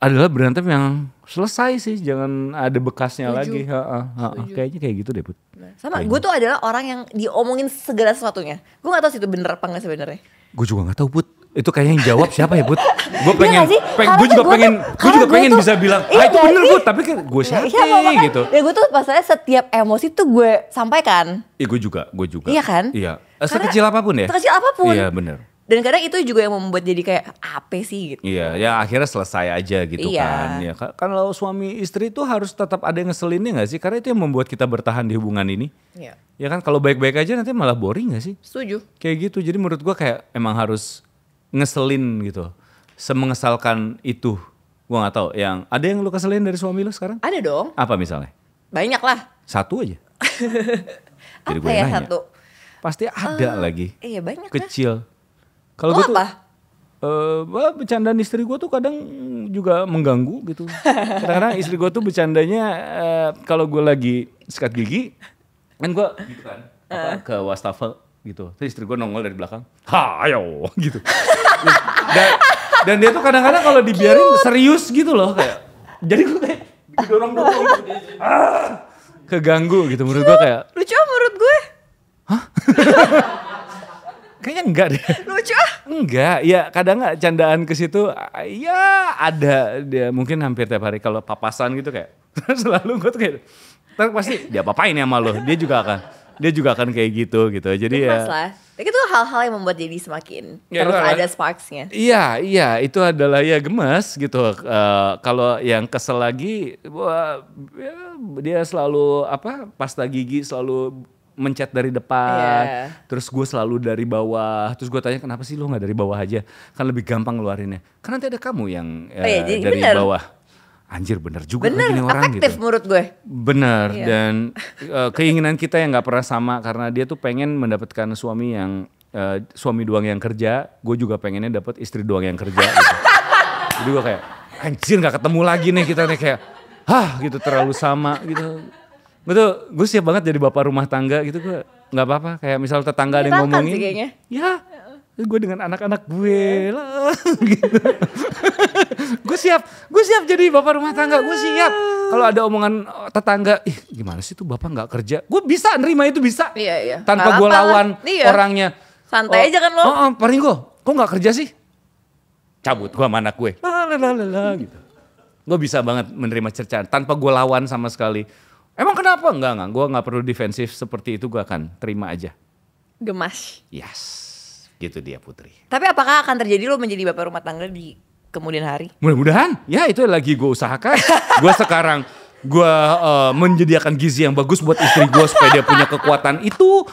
Adalah berantem yang selesai sih, jangan ada bekasnya Tujuh. lagi. Ha -ha, ha -ha. Kayaknya kayak gitu deh, Put. Sama, gue gitu. tuh adalah orang yang diomongin segala sesuatunya. Gue gak tau sih itu bener apa gak sebenernya. Gue juga gak tau, Put itu kayaknya yang jawab siapa ya Bud? Gue iya pengen, gue juga gua pengen, gue juga pengen bisa bilang, ah itu iya bener Bud, tapi kan gue iya, siapa iya, gitu. Ya gue tuh pasalnya setiap emosi tuh gue sampaikan. Iya gue juga, gue juga. Iya kan? Iya. Eh, karena, sekecil apapun ya? Sekecil apapun. Iya bener. Dan kadang itu juga yang membuat jadi kayak apa sih gitu. Iya, ya akhirnya selesai aja gitu iya. kan. Iya. kan kalau suami istri itu harus tetap ada yang ngeselinnya gak sih? Karena itu yang membuat kita bertahan di hubungan ini. Iya. Ya kan kalau baik-baik aja nanti malah boring gak sih? Setuju. Kayak gitu. Jadi menurut gue kayak emang harus ngeselin gitu semengesalkan itu gue nggak tahu yang ada yang lu keselin dari suami lu sekarang ada dong apa misalnya banyak lah satu aja Jadi gue ya nanya. satu pasti ada uh, lagi iya banyak kecil kalau gitu apa Uh, bercandaan istri gue tuh kadang juga mengganggu gitu. Kadang-kadang istri gue tuh bercandanya uh, kalau gue lagi sikat gigi, kan gue gitu kan, uh. ke wastafel gitu. Terus istri gue nongol dari belakang, ha ayo gitu. Gitu. dan, dan dia tuh kadang-kadang kalau dibiarin Cute. serius gitu loh kayak jadi gue kayak didorong dorong ah, keganggu gitu menurut gue kayak lucu ah menurut gue hah kayaknya enggak deh lucu ah. enggak ya kadang nggak candaan ke situ ya ada dia mungkin hampir tiap hari kalau papasan gitu kayak selalu gue tuh kayak terus pasti dia apain ya sama lo dia juga akan dia juga akan kayak gitu gitu jadi Lepas ya lah itu hal-hal yang membuat jadi semakin ya, terus kan? ada sparksnya. Iya, iya itu adalah ya gemes gitu. Uh, kalau yang kesel lagi, wah, ya, dia selalu apa pasta gigi selalu mencet dari depan, yeah. terus gue selalu dari bawah, terus gue tanya kenapa sih lo nggak dari bawah aja, kan lebih gampang ngeluarinnya, Karena nanti ada kamu yang oh, ya, dari bener. bawah anjir bener juga kan bener, gini orang efektif gitu. menurut gue. Bener iya. dan uh, keinginan kita yang nggak pernah sama karena dia tuh pengen mendapatkan suami yang uh, suami doang yang kerja, gue juga pengennya dapat istri doang yang kerja. gitu. Jadi gue kayak anjir nggak ketemu lagi nih kita nih kayak hah gitu terlalu sama gitu. Betul, gue siap banget jadi bapak rumah tangga gitu gue nggak apa-apa kayak misal tetangga ada yang ngomongin. Sih Ya, gue dengan anak-anak gue eh. lah gitu. gue siap, gue siap jadi bapak rumah tangga, gue siap. Kalau ada omongan eh, tetangga, ih gimana sih tuh bapak nggak kerja? Gue bisa nerima itu bisa, iya, iya. tanpa gue lawan iya. orangnya. Santai oh, aja kan lo. Oh, oh gue kok nggak kerja sih? Cabut gue sama anak gue. Lalalala, gitu. Gue bisa banget menerima cercaan tanpa gue lawan sama sekali. Emang kenapa? Enggak, enggak. Gue nggak perlu defensif seperti itu. Gue akan terima aja. Gemas. Yes. Gitu dia Putri. Tapi apakah akan terjadi lo menjadi bapak rumah tangga di kemudian hari? Mudah-mudahan. Ya itu lagi gue usahakan. gue sekarang gue uh, menyediakan gizi yang bagus buat istri gue supaya dia punya kekuatan itu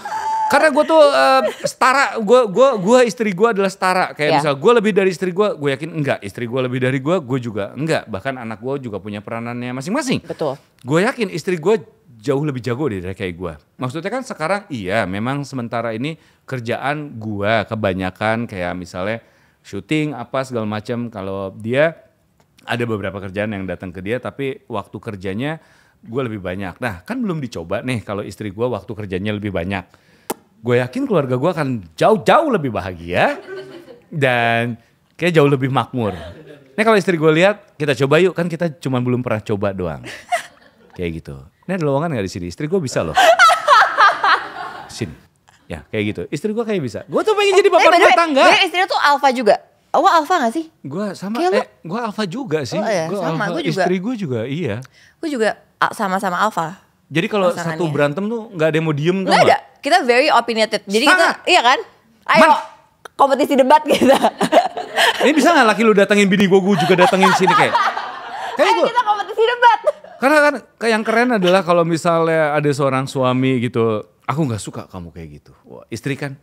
karena gue tuh uh, setara gue gue gue istri gue adalah setara kayak yeah. misal gue lebih dari istri gue gue yakin enggak istri gue lebih dari gue gue juga enggak bahkan anak gue juga punya peranannya masing-masing betul gue yakin istri gue jauh lebih jago deh dari kayak gue. Maksudnya kan sekarang iya memang sementara ini kerjaan gue kebanyakan kayak misalnya syuting apa segala macam. Kalau dia ada beberapa kerjaan yang datang ke dia tapi waktu kerjanya gue lebih banyak. Nah kan belum dicoba nih kalau istri gue waktu kerjanya lebih banyak. Gue yakin keluarga gue akan jauh-jauh lebih bahagia dan kayak jauh lebih makmur. Nah kalau istri gue lihat kita coba yuk kan kita cuma belum pernah coba doang. Kayak gitu ini ada lowongan gak di sini? Istri gue bisa loh. sini. Ya kayak gitu. Istri gue kayak bisa. Gue tuh pengen oh, eh, jadi bapak eh, rumah tangga. Gue istri tuh alfa juga. oh, alfa gak sih? Gue sama, Kayak eh gue alfa juga sih. Oh, iya. Gua sama, gue juga. Istri gue juga, iya. Gue juga sama-sama alfa. Jadi kalau satu berantem tuh gak ada yang mau diem tuh Gak ada, kita very opinionated. Jadi Sangat. kita, iya kan? Ayo Man. kompetisi debat kita. Ini bisa gak laki lu datengin bini gue, gue juga datengin sini kayak. Kayak gue, karena kan yang keren adalah kalau misalnya ada seorang suami gitu, aku nggak suka kamu kayak gitu. Wah, istri kan,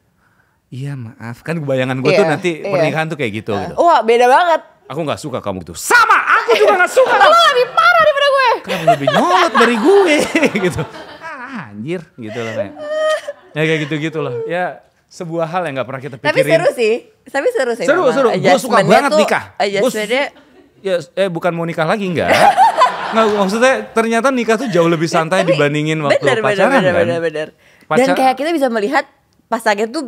iya maaf. Kan bayangan gue yeah, tuh iya, nanti yeah. pernikahan tuh kayak gitu. Uh, gitu. Wah beda banget. Aku nggak suka kamu tuh. Gitu. Sama, aku juga gak suka. Lo lebih parah daripada gue. Kamu lebih nyolot dari gue gitu. Ah, anjir gitu lah kayak. Ya kayak gitu-gitu loh. Ya sebuah hal yang gak pernah kita pikirin. Tapi seru sih. Tapi seru sih. Seru, seru. Gue suka banget nikah. Gue ya eh bukan mau nikah lagi enggak. nggak maksudnya ternyata nikah tuh jauh lebih santai Tapi, dibandingin waktu bener, pacaran bener, kan. Bener, bener. Pacar... Dan kayak kita bisa melihat pasangan tuh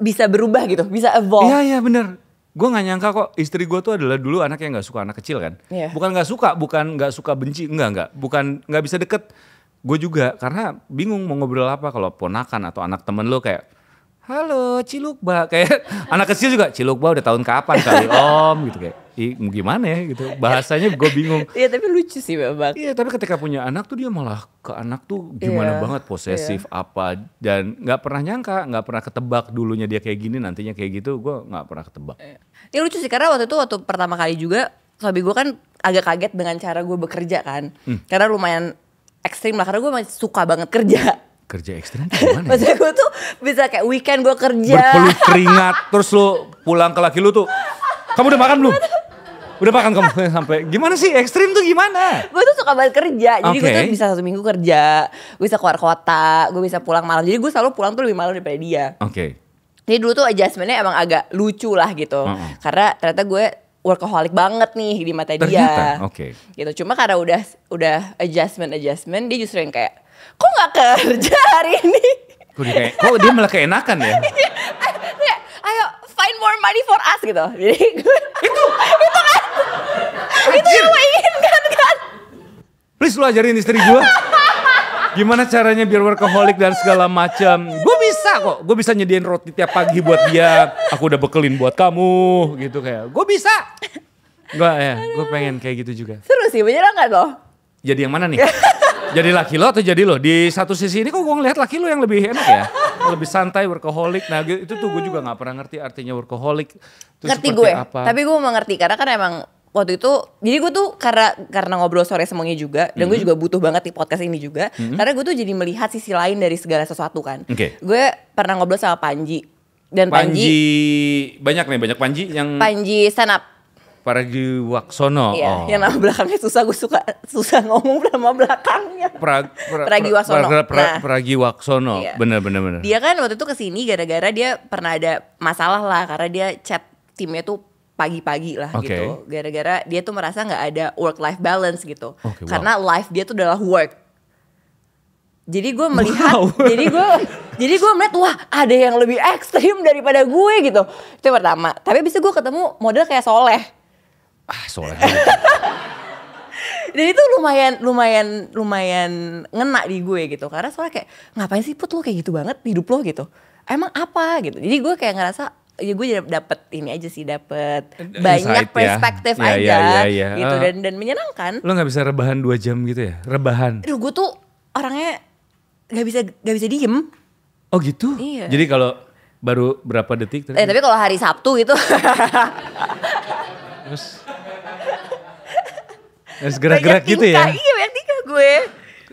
bisa berubah gitu, bisa evolve. Iya iya bener. Gue gak nyangka kok istri gue tuh adalah dulu anak yang gak suka anak kecil kan. Yeah. Bukan gak suka, bukan gak suka benci, enggak enggak. Bukan gak bisa deket. Gue juga karena bingung mau ngobrol apa kalau ponakan atau anak temen lo kayak halo Cilukba kayak anak kecil juga Cilukba udah tahun kapan kali om gitu kayak i gimana ya gitu bahasanya gue bingung iya tapi lucu sih memang iya tapi ketika punya anak tuh dia malah ke anak tuh gimana yeah, banget posesif yeah. apa dan nggak pernah nyangka nggak pernah ketebak dulunya dia kayak gini nantinya kayak gitu gue nggak pernah ketebak iya. ini lucu sih karena waktu itu waktu pertama kali juga suami gue kan agak kaget dengan cara gue bekerja kan hmm. karena lumayan ekstrim lah karena gue suka banget kerja kerja ekstrim gimana? Ya? Maksud gue tuh bisa kayak weekend gue kerja. Berpeluh keringat terus lu pulang ke laki lu tuh. Kamu udah makan belum? Udah makan kamu sampai gimana sih ekstrim tuh gimana? Gue tuh suka banget kerja, jadi gue tuh bisa satu minggu kerja, gue bisa keluar kota, gue bisa pulang malam. Jadi gue selalu pulang tuh lebih malam daripada dia. Oke. Okay. Jadi dulu tuh adjustmentnya emang agak lucu lah gitu, uh -uh. karena ternyata gue workaholic banget nih di mata Ternyata, dia. Ternyata, oke. Okay. Gitu. Cuma karena udah udah adjustment adjustment dia justru yang kayak kok gak kerja hari ini? Kok dia, kok dia malah keenakan ya? Iya. Ayo find more money for us gitu. Jadi itu itu kan itu yang gue inginkan kan. Please lu ajarin istri gue. Gimana caranya biar workaholic dan segala macam. Gue bisa kok. Gue bisa nyediain roti tiap pagi buat dia. Aku udah bekelin buat kamu gitu kayak. Gue bisa. Gue ya, gue pengen kayak gitu juga. Seru sih, beneran gak loh? Jadi yang mana nih? jadi laki lo atau jadi lo? Di satu sisi ini kok gue ngeliat laki lo yang lebih enak ya? lebih santai, workaholic. Nah gitu, itu tuh gue juga gak pernah ngerti artinya workaholic. Itu ngerti gue, apa. tapi gue mau ngerti karena kan emang waktu itu jadi gue tuh karena karena ngobrol sore semuanya juga dan mm -hmm. gue juga butuh banget di podcast ini juga -hmm. karena gue tuh jadi melihat sisi lain dari segala sesuatu kan okay. gue pernah ngobrol sama Panji dan Panji, Panji banyak nih banyak Panji yang Panji stand up Waksono. Iya, oh. yang nama belakangnya susah gue suka susah ngomong nama belakangnya. Pra, pra, Pragiwaksono. Pra, pra, pra, nah, Waksono. Iya. Bener benar benar. Dia kan waktu itu kesini gara-gara dia pernah ada masalah lah karena dia chat timnya tuh pagi-pagi lah okay. gitu. Gara-gara dia tuh merasa nggak ada work life balance gitu. Okay, karena life dia tuh adalah work. Jadi gue melihat, wow. jadi gue jadi gue melihat wah ada yang lebih ekstrim daripada gue gitu. Itu yang pertama. Tapi bisa gue ketemu model kayak Soleh ah soalnya, Dan itu lumayan lumayan lumayan ngena di gue gitu karena soalnya kayak ngapain sih put lo kayak gitu banget hidup lo gitu. Emang apa gitu. Jadi gue kayak ngerasa ya gue dapet ini aja sih dapet Inside banyak ya. perspektif ya. aja ya, ya, ya, ya. gitu ah. dan dan menyenangkan. Lo gak bisa rebahan dua jam gitu ya? Rebahan. Aduh gue tuh orangnya gak bisa gak bisa diem. Oh gitu. Iya. Jadi kalau baru berapa detik? Tadi? Eh tapi kalau hari Sabtu gitu. Terus harus gerak-gerak gitu ya? Iya banyak tingkah gue.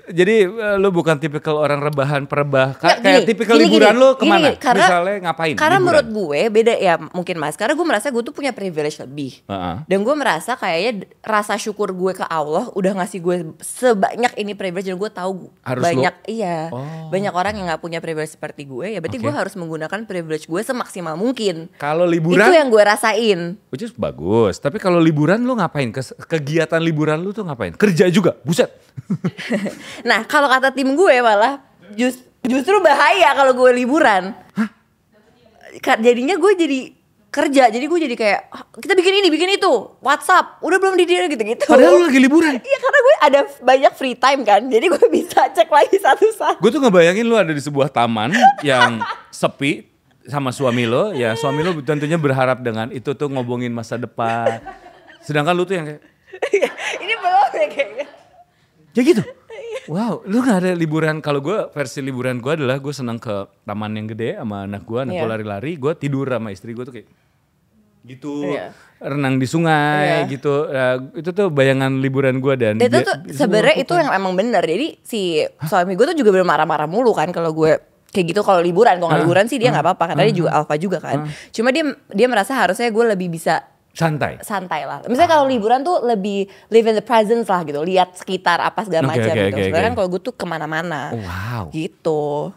Jadi lo eh, lu bukan tipikal orang rebahan perebah Nggak, kayak tipikal gini, liburan gini, lu kemana? Gini, karena, Misalnya ngapain? Karena liburan. menurut gue beda ya mungkin mas. Karena gue merasa gue tuh punya privilege lebih. Uh-huh. Dan gue merasa kayaknya rasa syukur gue ke Allah udah ngasih gue sebanyak ini privilege dan gue tahu harus banyak lo? iya oh. banyak orang yang gak punya privilege seperti gue ya berarti okay. gue harus menggunakan privilege gue semaksimal mungkin. Kalau liburan itu yang gue rasain. Which is bagus. Tapi kalau liburan lu ngapain? kegiatan liburan lu tuh ngapain? Kerja juga. Buset. nah kalau kata tim gue malah just, justru bahaya kalau gue liburan Hah? jadinya gue jadi kerja jadi gue jadi kayak ah, kita bikin ini bikin itu WhatsApp udah belum di gitu-gitu padahal lu lagi liburan iya karena gue ada banyak free time kan jadi gue bisa cek lagi satu-satu gue tuh ngebayangin lu ada di sebuah taman yang sepi sama suami lo ya suami lo tentunya berharap dengan itu tuh ngobongin masa depan sedangkan lu tuh yang kayak iya, ini belum ya kayaknya Ya gitu. Wow, lu gak ada liburan. Kalau gue versi liburan gue adalah gue senang ke taman yang gede sama anak gue, anak yeah. gue iya. lari-lari, gue tidur sama istri gue tuh kayak gitu yeah. renang di sungai yeah. gitu ya, itu tuh bayangan liburan gue dan itu tuh sebenarnya itu yang emang bener jadi si suami gue tuh juga bener marah-marah mulu kan kalau gue kayak gitu kalau liburan kalau ah. liburan sih dia nggak ah. apa-apa karena dia ah. juga alfa juga kan cuma dia dia merasa harusnya gue lebih bisa santai santai lah misalnya kalau ah. liburan tuh lebih live in the presence lah gitu lihat sekitar apa segala okay, macam okay, gitu okay, sebenarnya okay. kalau gue tuh kemana-mana wow gitu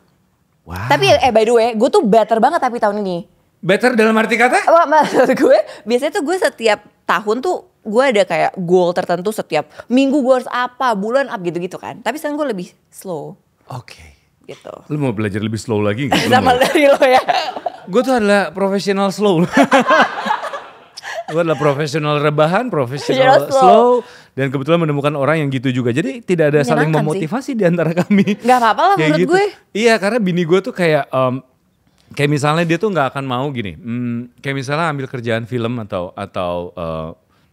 wow. tapi eh by the way gue tuh better banget tapi tahun ini better dalam arti kata oh, eh, maksud gue biasanya tuh gue setiap tahun tuh gue ada kayak goal tertentu setiap minggu gue harus apa bulan up gitu-gitu kan tapi sekarang gue lebih slow oke okay gitu. Lu mau belajar lebih slow lagi gak? Sama dari lo ya. Gue tuh adalah profesional slow. Gue adalah profesional rebahan, profesional iya, slow. slow. Dan kebetulan menemukan orang yang gitu juga. Jadi tidak ada Menyenangkan saling memotivasi di antara kami. Gak apa-apa lah menurut gitu. gue. Iya karena bini gue tuh kayak... Um, kayak misalnya dia tuh nggak akan mau gini. Hmm, kayak misalnya ambil kerjaan film atau atau uh,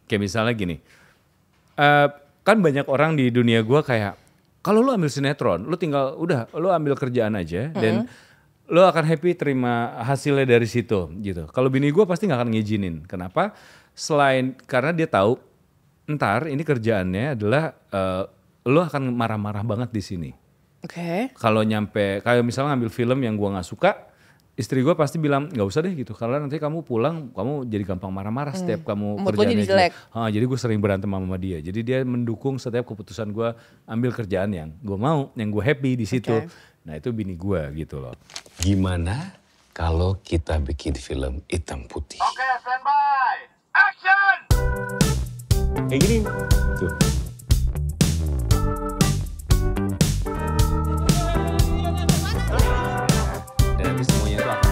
kayak misalnya gini. Uh, kan banyak orang di dunia gue kayak kalau lu ambil sinetron, lu tinggal udah lu ambil kerjaan aja mm -hmm. dan lo akan happy terima hasilnya dari situ gitu. Kalau bini gue pasti nggak akan ngizinin. Kenapa? Selain karena dia tahu ntar ini kerjaannya adalah uh, lo akan marah-marah banget di sini. Oke. Okay. Kalau nyampe kayak misalnya ngambil film yang gue nggak suka, istri gue pasti bilang nggak usah deh gitu. Karena nanti kamu pulang kamu jadi gampang marah-marah hmm. setiap kamu kerjaan kerjaannya. jadi jelek. Ha, ah, jadi gue sering berantem sama dia. Jadi dia mendukung setiap keputusan gue ambil kerjaan yang gue mau, yang gue happy di situ. Okay. Nah itu bini gue gitu loh. Gimana kalau kita bikin film hitam putih? Oke, okay, standby. Action! Kayak gini. Tuh. nanti semuanya itu akan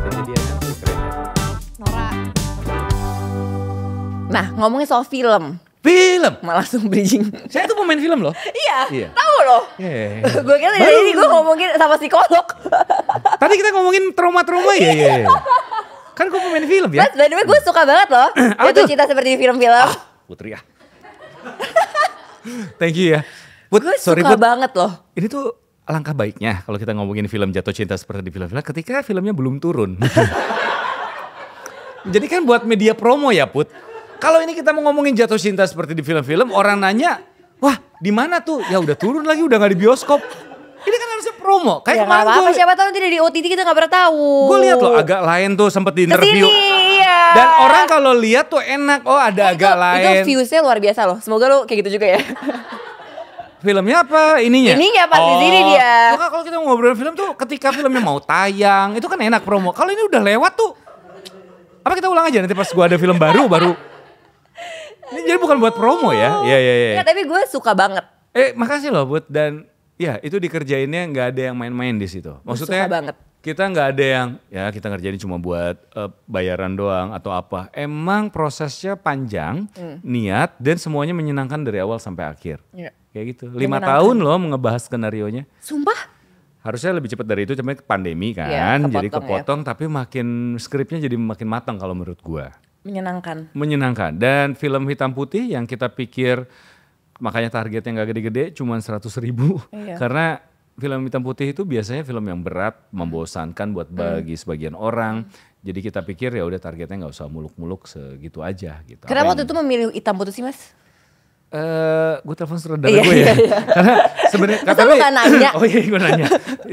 tapi Nora. Nah, ngomongin soal film, Film. Malah langsung bridging. Saya tuh pemain film loh. Iya. iya. Tahu loh. Iya. gue kira dari ini gue ngomongin sama psikolog. Tadi kita ngomongin trauma-trauma ya. Iya. iya. Kan gue pemain film ya. Mas, gue suka banget loh. Jatuh cinta seperti di film-film. Ah, Putri ya. Thank you ya. But, gue sorry, suka but, banget loh. Ini tuh langkah baiknya kalau kita ngomongin film jatuh cinta seperti di film-film ketika filmnya belum turun. Jadi kan buat media promo ya Put. Kalau ini kita mau ngomongin jatuh cinta seperti di film-film, orang nanya, wah di mana tuh? Ya udah turun lagi, udah nggak di bioskop. Ini kan harusnya promo. Kayak ya, kemarin apa, gue, siapa tahu tidak di OTT kita nggak pernah tahu. Gue lihat loh agak lain tuh sempet di interview. iya. Dan orang kalau lihat tuh enak. Oh ada eh, agak itu, lain. Itu viewsnya luar biasa loh. Semoga lo kayak gitu juga ya. filmnya apa ininya? Ininya pas oh. di sini oh. dia. Loh, kalau kita ngobrol film tuh ketika filmnya mau tayang itu kan enak promo. Kalau ini udah lewat tuh apa kita ulang aja nanti pas gua ada film baru baru ini jadi bukan buat promo ya. Iya iya iya. Ya, tapi gue suka banget. Eh makasih loh buat dan ya itu dikerjainnya nggak ada yang main-main di situ. Maksudnya suka banget. kita nggak ada yang ya kita ngerjain cuma buat uh, bayaran doang atau apa. Emang prosesnya panjang, hmm. niat dan semuanya menyenangkan dari awal sampai akhir. Iya. Kayak gitu. Lima tahun loh ngebahas skenario nya. Sumpah? harusnya lebih cepat dari itu cuman pandemi iya, kan ya, kepotong jadi kepotong ya. tapi makin skripnya jadi makin matang kalau menurut gue menyenangkan. Menyenangkan. Dan film hitam putih yang kita pikir makanya targetnya nggak gede-gede, cuma seratus ribu. Iya. Karena film hitam putih itu biasanya film yang berat, membosankan buat hmm. bagi hmm. sebagian orang. Jadi kita pikir ya udah targetnya nggak usah muluk-muluk segitu aja gitu. Kenapa waktu itu memilih hitam putih sih mas? Uh, eh, gue telepon sutradara iya, gue ya, iya, iya. karena sebenarnya katanya kan nanya. oh iya gue nanya,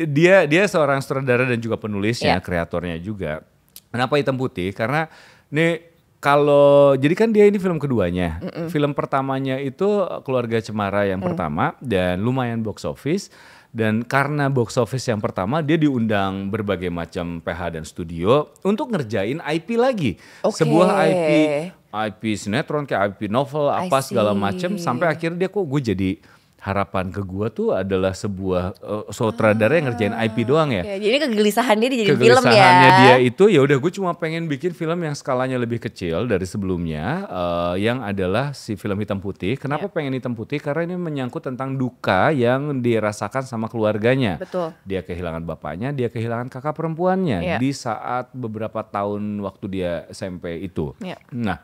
dia dia seorang sutradara dan juga penulisnya, yeah. kreatornya juga. Kenapa hitam putih? Karena nih kalau jadi kan dia ini film keduanya. Mm -mm. Film pertamanya itu eh, Keluarga Cemara yang mm. pertama dan lumayan box office dan karena box office yang pertama dia diundang berbagai macam PH dan studio untuk ngerjain IP lagi. Okay. Sebuah IP IP sinetron kayak IP novel apa segala macam sampai akhirnya dia kok gue jadi harapan ke gua tuh adalah sebuah uh, sutradara ah. yang ngerjain IP ah, doang ya. ya jadi kegelisahan dia jadi film ya. Kegelisahannya dia itu ya udah gua cuma pengen bikin film yang skalanya lebih kecil dari sebelumnya uh, yang adalah si film hitam putih. Kenapa ya. pengen hitam putih? Karena ini menyangkut tentang duka yang dirasakan sama keluarganya. Betul. Dia kehilangan bapaknya, dia kehilangan kakak perempuannya ya. di saat beberapa tahun waktu dia SMP itu. Ya. Nah,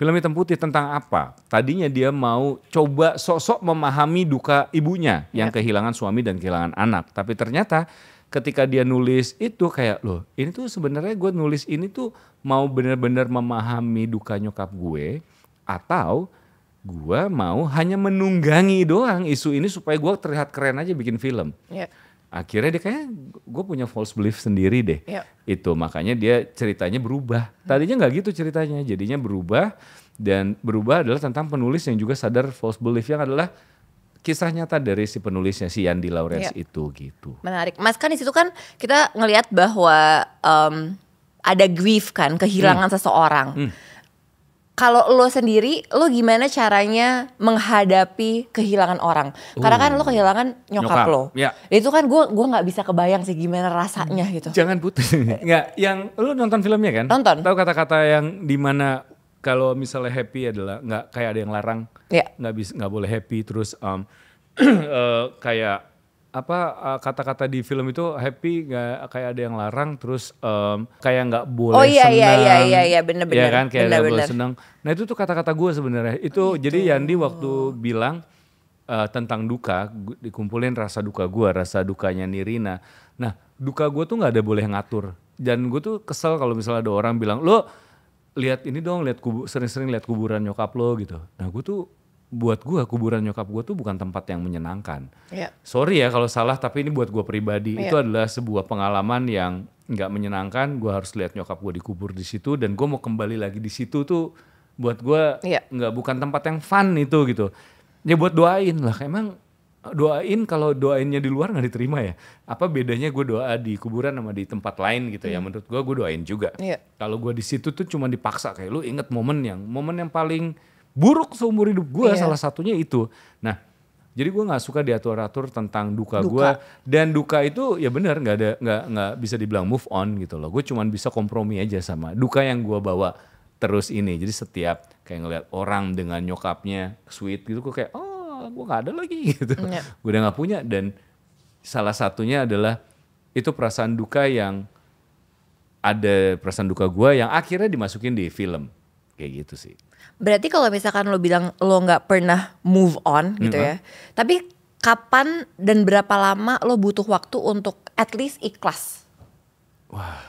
Film Hitam Putih tentang apa? Tadinya dia mau coba sosok memahami duka ibunya yang iya. kehilangan suami dan kehilangan anak. Tapi ternyata ketika dia nulis itu kayak loh ini tuh sebenarnya gue nulis ini tuh mau benar-benar memahami duka nyokap gue atau gue mau hanya menunggangi doang isu ini supaya gue terlihat keren aja bikin film. Yeah akhirnya dia kayak gue punya false belief sendiri deh yep. Iya. itu makanya dia ceritanya berubah tadinya nggak gitu ceritanya jadinya berubah dan berubah adalah tentang penulis yang juga sadar false belief yang adalah kisah nyata dari si penulisnya si Yandi Lawrence yep. Iya. itu gitu menarik mas kan di situ kan kita ngelihat bahwa um, ada grief kan kehilangan hmm. seseorang hmm kalau lo sendiri lo gimana caranya menghadapi kehilangan orang uh. karena kan lo uh. kehilangan nyokap, nyokap. lo ya. itu kan gue gua nggak bisa kebayang sih gimana rasanya gitu jangan putus nggak yang lo nonton filmnya kan nonton tahu kata-kata yang dimana kalau misalnya happy adalah nggak kayak ada yang larang ya. nggak ya. bisa nggak boleh happy terus um, uh, kayak apa eh, kata-kata di film itu happy nggak kayak ada yang larang terus um, kayak nggak boleh oh, iya, iya, iya senang iya iya iya iya bener bener ya kan kayak nggak boleh senang nah itu tuh kata-kata gue sebenarnya itu oh, gitu. jadi Yandi waktu bilang uh, tentang duka dikumpulin rasa duka gue rasa dukanya Nirina nah duka gue tuh nggak ada boleh ngatur dan gue tuh kesel kalau misalnya ada orang bilang lo lihat ini dong lihat kubu sering-sering lihat kuburan nyokap lo gitu nah gue tuh buat gue kuburan nyokap gue tuh bukan tempat yang menyenangkan. Yeah. Sorry ya kalau salah tapi ini buat gue pribadi yeah. itu adalah sebuah pengalaman yang nggak menyenangkan. Gue harus lihat nyokap gue dikubur di situ dan gue mau kembali lagi di situ tuh buat gue yeah. nggak bukan tempat yang fun itu gitu. Ya buat doain lah. Emang doain kalau doainnya di luar nggak diterima ya? Apa bedanya gue doa di kuburan sama di tempat lain gitu mm. ya? Hmm. Menurut gue gue doain juga. Yeah. Kalau gue di situ tuh cuma dipaksa kayak lu inget momen yang momen yang paling buruk seumur hidup gue yeah. salah satunya itu. Nah jadi gue nggak suka diatur-atur tentang duka, duka. gue dan duka itu ya benar nggak ada nggak nggak bisa dibilang move on gitu loh. Gue cuman bisa kompromi aja sama duka yang gue bawa terus ini. Jadi setiap kayak ngeliat orang dengan nyokapnya sweet gitu gue kayak oh gue nggak ada lagi gitu. Yeah. Gue udah nggak punya dan salah satunya adalah itu perasaan duka yang ada perasaan duka gue yang akhirnya dimasukin di film kayak gitu sih. Berarti kalau misalkan lo bilang lo nggak pernah move on gitu mm -hmm. ya. Tapi kapan dan berapa lama lo butuh waktu untuk at least ikhlas? Wah,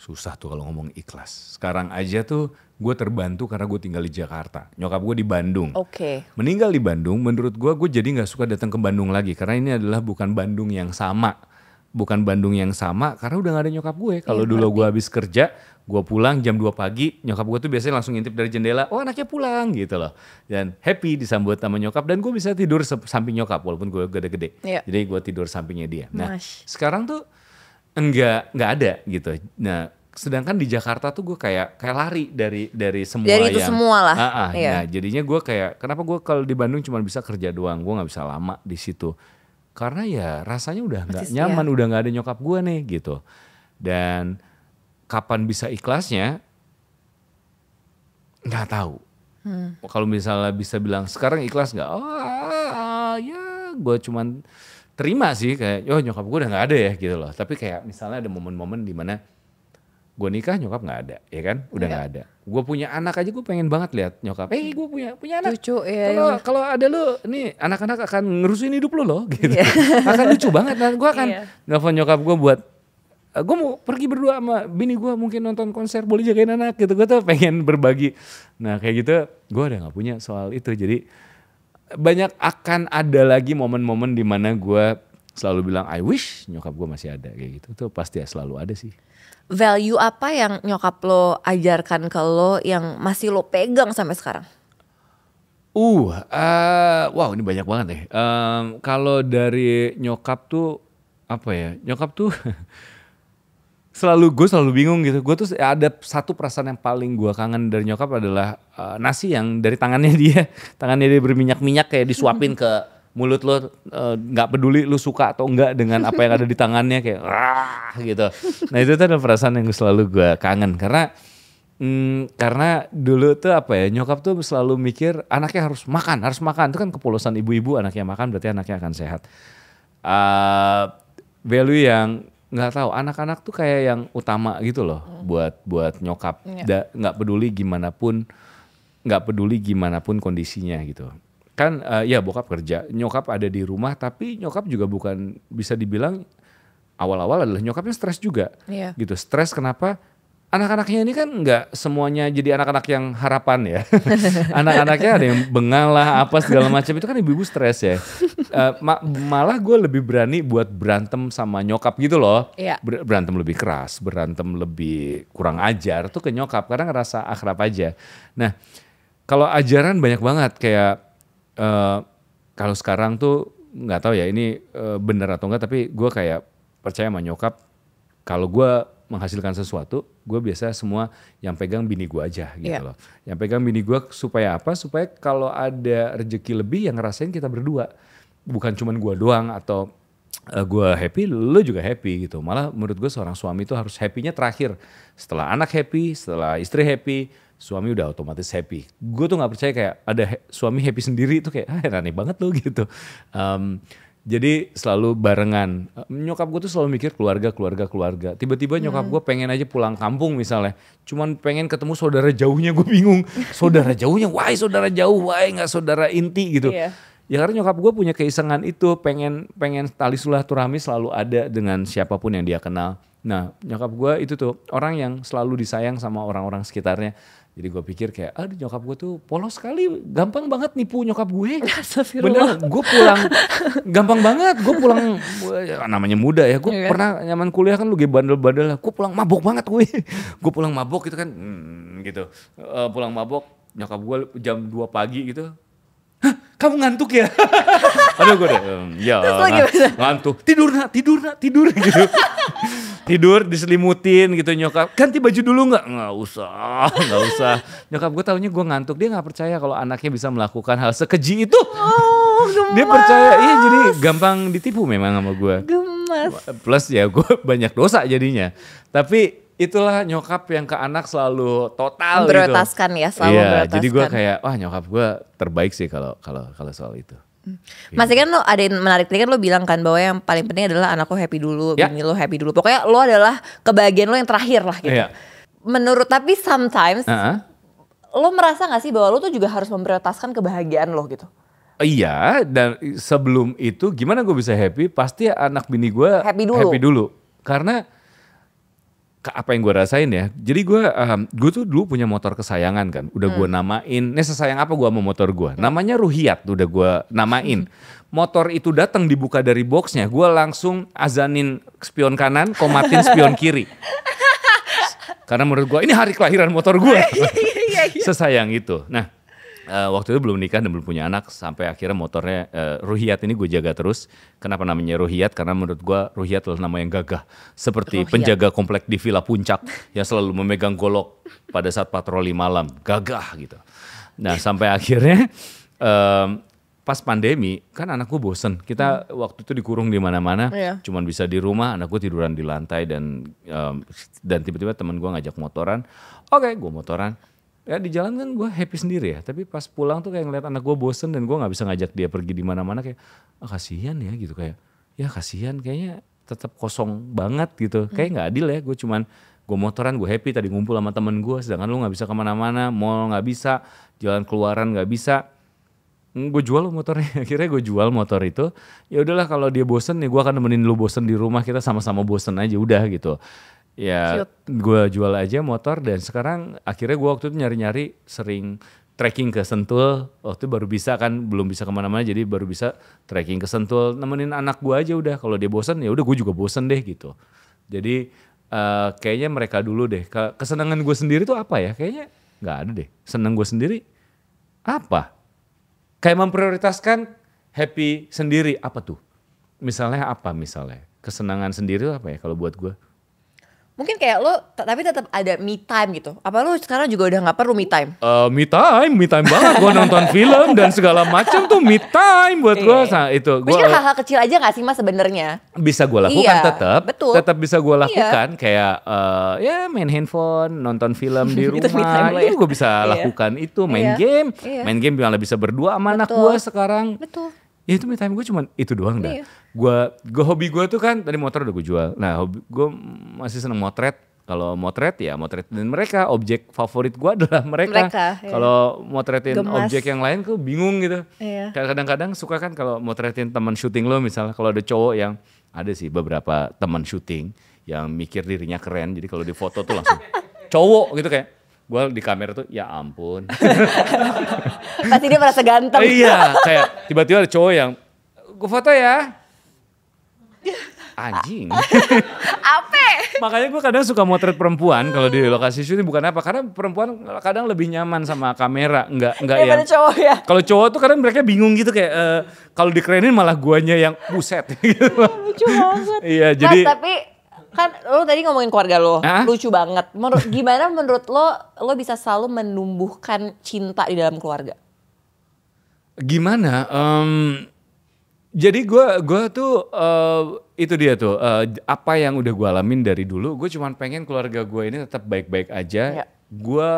susah tuh kalau ngomong ikhlas. Sekarang aja tuh gue terbantu karena gue tinggal di Jakarta. Nyokap gue di Bandung. Oke. Okay. Meninggal di Bandung, menurut gue gue jadi nggak suka datang ke Bandung lagi karena ini adalah bukan Bandung yang sama bukan Bandung yang sama karena udah gak ada nyokap gue. Kalau ya, dulu gue habis kerja, gue pulang jam 2 pagi, nyokap gue tuh biasanya langsung ngintip dari jendela, oh anaknya pulang gitu loh. Dan happy disambut sama nyokap dan gue bisa tidur samping nyokap walaupun gue gede-gede. Ya. Jadi gue tidur sampingnya dia. Nah Mas. sekarang tuh enggak enggak ada gitu. Nah sedangkan di Jakarta tuh gue kayak kayak lari dari dari semua dari itu yang, semua lah. Uh, uh, iya. Nah jadinya gue kayak kenapa gue kalau di Bandung cuma bisa kerja doang, gue nggak bisa lama di situ karena ya rasanya udah nggak iya. nyaman, udah nggak ada nyokap gue nih gitu. Dan kapan bisa ikhlasnya nggak tahu. Hmm. Kalau misalnya bisa bilang sekarang ikhlas nggak? Oh ah, ya gue cuman terima sih kayak oh nyokap gue udah nggak ada ya gitu loh. Tapi kayak misalnya ada momen-momen dimana gue nikah nyokap nggak ada ya kan udah iya. nggak ada gue punya anak aja gue pengen banget lihat nyokap eh hey, gue punya punya anak lucu ya kalau ya. kalau ada lo, nih anak-anak akan ngerusuin hidup lo loh gitu yeah. akan lucu banget dan gue akan yeah. nelfon nyokap gue buat eh, gue mau pergi berdua sama bini gue mungkin nonton konser boleh jagain anak gitu gue tuh pengen berbagi nah kayak gitu gue udah nggak punya soal itu jadi banyak akan ada lagi momen-momen di mana gue selalu bilang I wish nyokap gue masih ada kayak gitu tuh pasti ya selalu ada sih value apa yang nyokap lo ajarkan ke lo yang masih lo pegang sampai sekarang? Uh, uh wow ini banyak banget deh. Um, kalau dari nyokap tuh apa ya? Nyokap tuh selalu gue selalu bingung gitu. Gue tuh ada satu perasaan yang paling gue kangen dari nyokap adalah uh, nasi yang dari tangannya dia, tangannya dia berminyak-minyak kayak disuapin ke mulut lo eh, nggak uh, peduli lu suka atau enggak dengan apa yang ada di tangannya kayak rah gitu nah itu tuh ada perasaan yang selalu gue kangen karena mm, karena dulu tuh apa ya nyokap tuh selalu mikir anaknya harus makan harus makan itu kan kepolosan ibu-ibu anaknya makan berarti anaknya akan sehat uh, value yang nggak tahu anak-anak tuh kayak yang utama gitu loh hmm. buat buat nyokap iya. nggak yeah. peduli gimana pun nggak peduli gimana pun kondisinya gitu kan uh, ya bokap kerja, nyokap ada di rumah tapi nyokap juga bukan bisa dibilang awal-awal adalah nyokapnya stres juga. Yeah. Gitu. Stres kenapa? Anak-anaknya ini kan nggak semuanya jadi anak-anak yang harapan ya. Anak-anaknya ada yang bengal lah, apa segala macam itu kan ibu-ibu stres ya. Uh, ma malah gue lebih berani buat berantem sama nyokap gitu loh. Yeah. Ber berantem lebih keras, berantem lebih kurang ajar tuh ke nyokap karena ngerasa akrab aja. Nah, kalau ajaran banyak banget kayak Eh, kalau sekarang tuh nggak tahu ya ini uh, bener atau enggak tapi gue kayak percaya sama nyokap kalau gue menghasilkan sesuatu gue biasa semua yang pegang bini gue aja gitu yeah. loh yang pegang bini gue supaya apa supaya kalau ada rejeki lebih yang ngerasain kita berdua bukan cuman gue doang atau uh, eh, gue happy, lo juga happy gitu. Malah menurut gue seorang suami itu harus happynya terakhir. Setelah anak happy, setelah istri happy, suami udah otomatis happy. Gue tuh nggak percaya kayak ada suami happy sendiri itu kayak ah, aneh banget lo gitu. Um, jadi selalu barengan. Nyokap gue tuh selalu mikir keluarga, keluarga, keluarga. Tiba-tiba iya. nyokap gue pengen aja pulang kampung misalnya. Cuman pengen ketemu saudara jauhnya gue bingung. Saudara jauhnya, why saudara jauh, why nggak saudara inti gitu. Yeah. Ya karena nyokap gue punya keisengan itu, pengen pengen tali turami selalu ada dengan siapapun yang dia kenal. Nah nyokap gue itu tuh orang yang selalu disayang sama orang-orang sekitarnya jadi gue pikir kayak, aduh nyokap gue tuh polos sekali, gampang banget nipu nyokap gue. Bener, gue pulang, gampang banget, gue pulang, gua, eh, namanya muda ya, gue yeah. Kan? pernah nyaman kuliah kan lu gue bandel-bandel lah, gue pulang mabok banget gue. gue pulang mabok gitu kan, hmm, gitu, uh, pulang mabok, nyokap gue jam 2 pagi gitu, Hah, kamu ngantuk ya? Aduh gue deh, um, ya ngantuk, tidur nak, tidur nak, tidur gitu tidur diselimutin gitu nyokap ganti baju dulu nggak nggak usah nggak usah nyokap gue tahunya gue ngantuk dia nggak percaya kalau anaknya bisa melakukan hal sekeji itu oh, dia percaya iya jadi gampang ditipu memang sama gue plus ya gue banyak dosa jadinya tapi itulah nyokap yang ke anak selalu total gitu. ya selalu iya, jadi gue kayak wah nyokap gue terbaik sih kalau kalau kalau soal itu Hmm. masih kan lo ada yang menarik tadi kan lo bilang kan bahwa yang paling penting adalah anak lo happy dulu, yeah. bini lo happy dulu. Pokoknya lo adalah kebahagiaan lo yang terakhir lah gitu. Yeah. Menurut tapi sometimes uh -huh. lo merasa gak sih bahwa lo tuh juga harus memprioritaskan kebahagiaan lo gitu? Iya dan sebelum itu gimana gue bisa happy? Pasti anak bini gue happy dulu. Happy dulu. Karena ke apa yang gue rasain ya. Jadi gue um, gue tuh dulu punya motor kesayangan kan. Udah hmm. gue namain, Nih sesayang apa gue sama motor gue. Hmm. Namanya Ruhiat udah gue namain. Hmm. Motor itu datang dibuka dari boxnya, gue langsung azanin spion kanan, komatin spion kiri. Karena menurut gue ini hari kelahiran motor gue. Iya, iya. sesayang itu. Nah uh, waktu itu belum nikah dan belum punya anak sampai akhirnya motornya uh, eh, Ruhiyat ini gue jaga terus. Kenapa namanya ruhiat? Karena menurut gue ruhiat adalah nama yang gagah. Seperti Ruhiyat. penjaga komplek di Villa Puncak yang selalu memegang golok pada saat patroli malam. Gagah gitu. Nah sampai akhirnya um, pas pandemi kan anak gue bosen. Kita hmm. waktu itu dikurung di mana-mana, yeah. cuman bisa di rumah. Anak gue tiduran di lantai dan um, dan tiba-tiba teman gue ngajak motoran. Oke, okay, gue motoran ya di jalan kan gue happy sendiri ya tapi pas pulang tuh kayak ngeliat anak gue bosen dan gue nggak bisa ngajak dia pergi di mana-mana kayak ah, kasihan ya gitu kayak ya kasihan kayaknya tetap kosong banget gitu hmm. kayak nggak adil ya gue cuman gue motoran gue happy tadi ngumpul sama temen gue sedangkan lu nggak bisa kemana-mana mall nggak bisa jalan keluaran nggak bisa hmm, gue jual motornya akhirnya gue jual motor itu ya udahlah kalau dia bosen ya gue akan nemenin lu bosen di rumah kita sama-sama bosen aja udah gitu ya gue jual aja motor dan sekarang akhirnya gue waktu itu nyari-nyari sering trekking ke Sentul waktu itu baru bisa kan belum bisa kemana-mana jadi baru bisa trekking ke Sentul nemenin anak gue aja udah kalau dia bosan ya udah gue juga bosan deh gitu jadi uh, kayaknya mereka dulu deh kesenangan gue sendiri tuh apa ya kayaknya nggak ada deh seneng gue sendiri apa kayak memprioritaskan happy sendiri apa tuh misalnya apa misalnya kesenangan sendiri tuh apa ya kalau buat gue Mungkin kayak lo tapi tetap ada me time gitu. Apa lo sekarang juga udah nggak perlu me time? Uh, me time, me time banget. Gue nonton film dan segala macam tuh me time buat gue. Iya. Nah, itu gue hal-hal kecil aja gak sih mas sebenarnya? Bisa gue lakukan iya, tetap. Tetap bisa gue iya. lakukan iya. kayak uh, ya main handphone, nonton film di rumah. itu iya, ya. gue bisa lakukan itu, main iya. game, iya. main game malah bisa berdua sama anak gue sekarang. Betul ya itu me time gue cuma itu doang dah. Gue iya. gue hobi gue tuh kan tadi motor udah gue jual. Nah hobi gue masih seneng motret. Kalau motret ya motret dan mereka objek favorit gue adalah mereka. mereka iya. Kalau motretin Gemas. objek yang lain tuh bingung gitu. Iya. Kadang-kadang suka kan kalau motretin teman syuting lo misalnya kalau ada cowok yang ada sih beberapa teman syuting yang mikir dirinya keren. Jadi kalau di foto tuh langsung cowok gitu kayak gue di kamera tuh ya ampun pasti dia merasa ganteng eh, iya kayak tiba-tiba ada cowok yang gue foto ya, ya anjing apa makanya gue kadang suka motret perempuan kalau di lokasi syuting bukan apa karena perempuan kadang lebih nyaman sama kamera nggak nggak ya cowok ya kalau cowok tuh kadang mereka bingung gitu kayak uh, kalau dikerenin malah guanya yang buset gitu lucu banget iya jadi Mas, tapi kan lo tadi ngomongin keluarga lo ha? lucu banget Menur gimana menurut lo lo bisa selalu menumbuhkan cinta di dalam keluarga gimana um, jadi gue gua tuh uh, itu dia tuh uh, apa yang udah gue alamin dari dulu gue cuma pengen keluarga gue ini tetap baik-baik aja ya. gue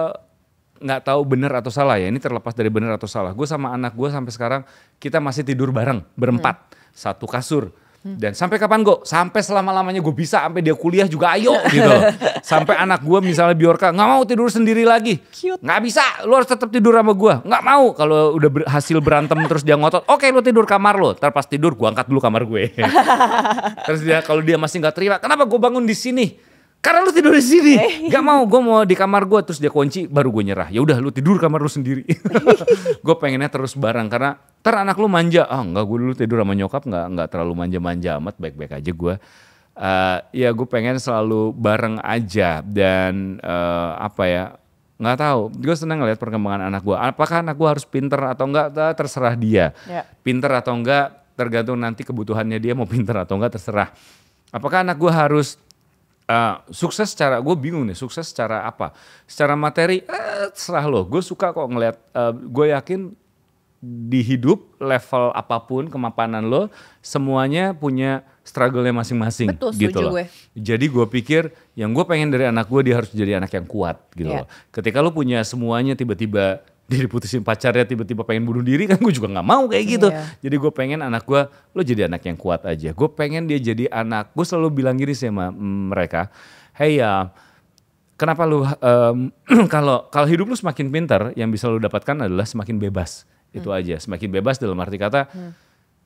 nggak tahu benar atau salah ya ini terlepas dari benar atau salah gue sama anak gue sampai sekarang kita masih tidur bareng berempat hmm. satu kasur Hmm. Dan sampai kapan gue? Sampai selama-lamanya gue bisa, sampai dia kuliah juga ayo gitu. sampai anak gue misalnya Biorka, nggak mau tidur sendiri lagi. Cute. Gak bisa, lu harus tetap tidur sama gue. Nggak mau kalau udah berhasil berantem terus dia ngotot, oke okay, lu tidur kamar lo. Terpas tidur gue angkat dulu kamar gue. terus dia kalau dia masih nggak terima, kenapa gue bangun di sini? Karena lu tidur di sini. Eh. Gak mau, gue mau di kamar gue terus dia kunci, baru gue nyerah. Ya udah, lu tidur kamar lu sendiri. gue pengennya terus bareng karena ter anak lu manja. Ah oh, nggak, gue dulu tidur sama nyokap nggak nggak terlalu manja-manja amat, baik-baik aja gue. Uh, ya gue pengen selalu bareng aja dan uh, apa ya nggak tahu gue senang ngeliat perkembangan anak gue apakah anak gue harus pinter atau enggak terserah dia ya. pinter atau enggak tergantung nanti kebutuhannya dia mau pinter atau enggak terserah apakah anak gue harus Uh, sukses secara gue bingung nih sukses secara apa secara materi eh, serah lo gue suka kok ngeliat uh, eh, gue yakin di hidup level apapun kemapanan lo semuanya punya strugglenya masing-masing gitu loh. Gue. Jadi gue pikir yang gue pengen dari anak gue dia harus jadi anak yang kuat gitu yeah. loh. Ketika lo punya semuanya tiba-tiba dia diputusin pacarnya tiba-tiba pengen bunuh diri kan gue juga nggak mau kayak iya. gitu yeah. jadi gue pengen anak gue lo jadi anak yang kuat aja gue pengen dia jadi anak gue selalu bilang gini sama mereka hey ya uh, kenapa lu um, kalau kalau hidup lo semakin pintar yang bisa lo dapatkan adalah semakin bebas hmm. itu aja semakin bebas dalam arti kata hmm.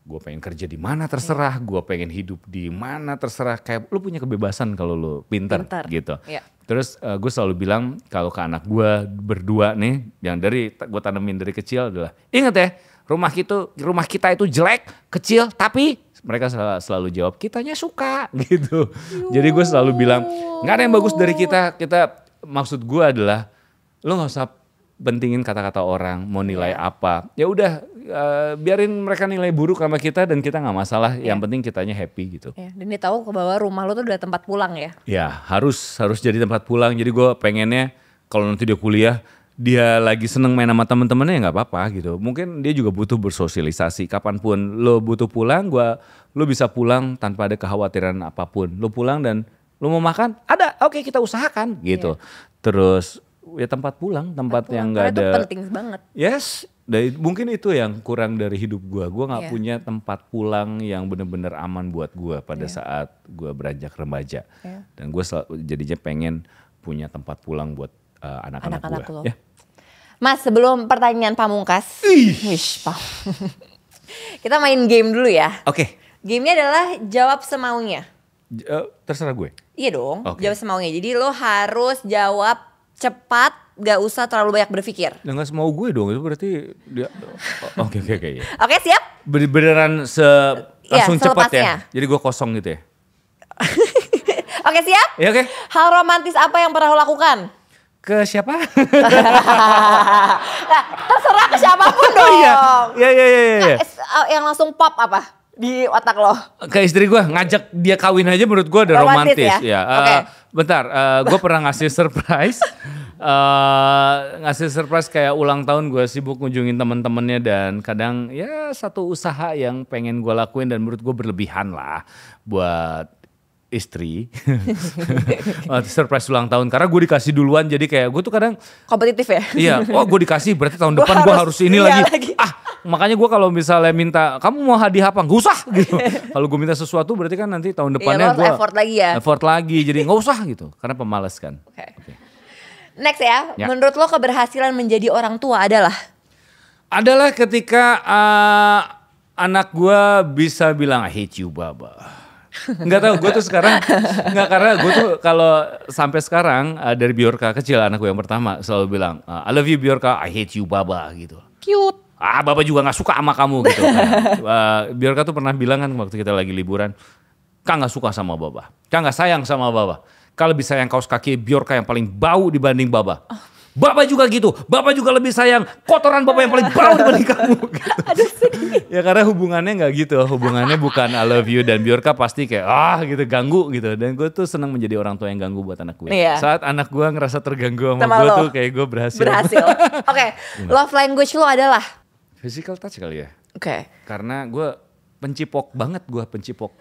gue pengen kerja di mana terserah iya. gue pengen hidup di mana terserah kayak lu punya kebebasan kalau lu pintar, pintar. gitu yeah Terus uh, eh, gue selalu bilang kalau ke anak gue berdua nih yang dari gue tanemin dari kecil adalah inget ya rumah kita rumah kita itu jelek kecil tapi mereka selalu, selalu jawab kitanya suka gitu. Yuh. Jadi gue selalu bilang nggak ada yang bagus dari kita. Kita maksud gue adalah lo nggak usah pentingin kata-kata orang mau iya. nilai yeah. apa ya udah uh, biarin mereka nilai buruk sama kita dan kita nggak masalah yeah. yang iya. penting kitanya happy gitu yeah. dan dia tahu ke bawah rumah lo tuh udah tempat pulang ya ya harus harus jadi tempat pulang jadi gue pengennya kalau nanti dia kuliah dia lagi seneng main sama temen-temennya ya nggak apa-apa gitu mungkin dia juga butuh bersosialisasi kapanpun lo butuh pulang gue lo bisa pulang tanpa ada kekhawatiran apapun lo pulang dan lo mau makan ada oke okay, kita usahakan gitu yeah. terus ya tempat pulang, tempat, pulang. yang nggak ada. Itu penting banget. Yes, dari mungkin itu yang kurang dari hidup gua. Gua nggak yeah. punya tempat pulang yang benar-benar aman buat gua pada yeah. saat gua beranjak remaja. Yeah. Dan gua jadinya pengen punya tempat pulang buat eh, anak-anak uh, gua. Lo. Yeah. Mas, sebelum pertanyaan pamungkas. Wish, pam. Kita main game dulu ya. Oke. Okay. Gamenya adalah jawab semaunya. J- uh, terserah gue. Iya dong, okay. jawab semaunya. Jadi lo harus jawab cepat, gak usah terlalu banyak berpikir. Ya nah, gak semau gue dong, itu berarti dia oh, Oke oke oke. Iya. Oke, siap? Ber beneran se iya, langsung ya, cepat ya. Jadi gue kosong gitu ya. oke, siap? Ya oke. Hal romantis apa yang pernah lo lakukan? ke siapa? nah, terserah ke siapapun oh, iya. dong. Iya, iya, iya. iya. Nah, eh, yang langsung pop apa? di otak lo? Ke istri gue ngajak dia kawin aja menurut gue udah romantis, romantis ya. ya. Eh, okay. bentar, uh, eh, gue pernah ngasih surprise. uh, ngasih surprise kayak ulang tahun gue sibuk kunjungin temen-temennya dan kadang ya satu usaha yang pengen gue lakuin dan menurut gue berlebihan lah buat istri surprise ulang tahun karena gue dikasih duluan jadi kayak gue tuh kadang kompetitif ya iya oh gue dikasih berarti tahun gua depan gue harus ini iya lagi. lagi ah makanya gue kalau misalnya minta kamu mau hadiah apa nggak usah gitu kalau gue minta sesuatu berarti kan nanti tahun iya, depannya gue effort lagi ya effort lagi jadi nggak usah gitu karena pemalas kan okay. Okay. next ya, ya menurut lo keberhasilan menjadi orang tua adalah adalah ketika uh, anak gue bisa bilang I hate you baba nggak tahu gue tuh sekarang nggak karena gue tuh kalau sampai sekarang uh, dari Biorka kecil anak gue yang pertama selalu bilang eh, I love you Biorka I hate you Baba gitu cute ah bapak juga nggak suka sama kamu gitu. uh, eh, Biorka tuh pernah bilang kan waktu kita lagi liburan, kak nggak suka sama bapak, kak nggak sayang sama bapak. Kalau bisa yang kaos kaki Biorka yang paling bau dibanding bapak. Oh. Bapak juga gitu, bapak juga lebih sayang kotoran bapak yang paling bau dibanding kamu. Gitu. Aduh Ya karena hubungannya nggak gitu, hubungannya bukan I love you dan Biorka pasti kayak ah gitu ganggu gitu. Dan gue tuh senang menjadi orang tua yang ganggu buat anak gue. Iya. Saat anak gue ngerasa terganggu sama, gue tuh kayak gue berhasil. Berhasil. Oke, okay. love language lu adalah Physical touch kali ya. Oke. Okay. Karena gue pencipok banget gue pencipok.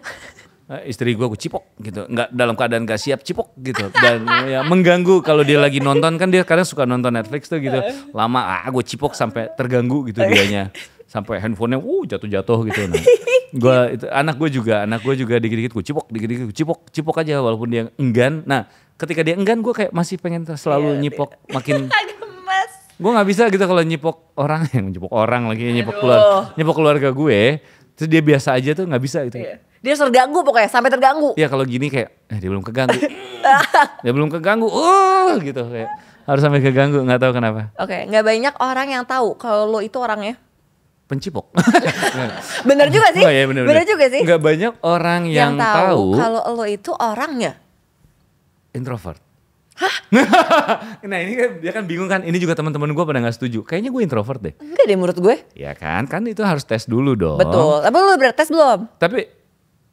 Eh, istri gue gue cipok gitu nggak dalam keadaan gak siap cipok gitu dan ya mengganggu kalau dia lagi nonton kan dia kadang suka nonton Netflix tuh gitu lama ah gue cipok sampai terganggu gitu dianya sampai handphonenya uh jatuh-jatuh gitu nah gua itu anak gue juga anak gue juga dikit-dikit gue cipok dikit-dikit gue cipok cipok aja walaupun dia enggan nah ketika dia enggan gue kayak masih pengen selalu yeah, nyipok makin gue nggak bisa gitu kalau nyipok orang yang nyipok orang lagi nyipok keluar nyipok keluarga gue terus dia biasa aja tuh nggak bisa gitu iya. dia terganggu pokoknya sampai terganggu ya kalau gini kayak eh, dia belum keganggu dia belum keganggu uh gitu kayak harus sampai keganggu nggak tahu kenapa oke okay, nggak banyak orang yang tahu kalau lo itu orangnya pencipok. bener juga sih. Oh, iya, bener, bener. bener juga sih. nggak banyak orang yang, yang tahu, tahu kalau lo itu orangnya introvert. Hah? nah ini kan dia kan bingung kan. Ini juga teman-teman gue pada nggak setuju. Kayaknya gue introvert deh. Enggak deh menurut gue. Ya kan, kan itu harus tes dulu dong. Betul. Tapi lu udah tes belum? Tapi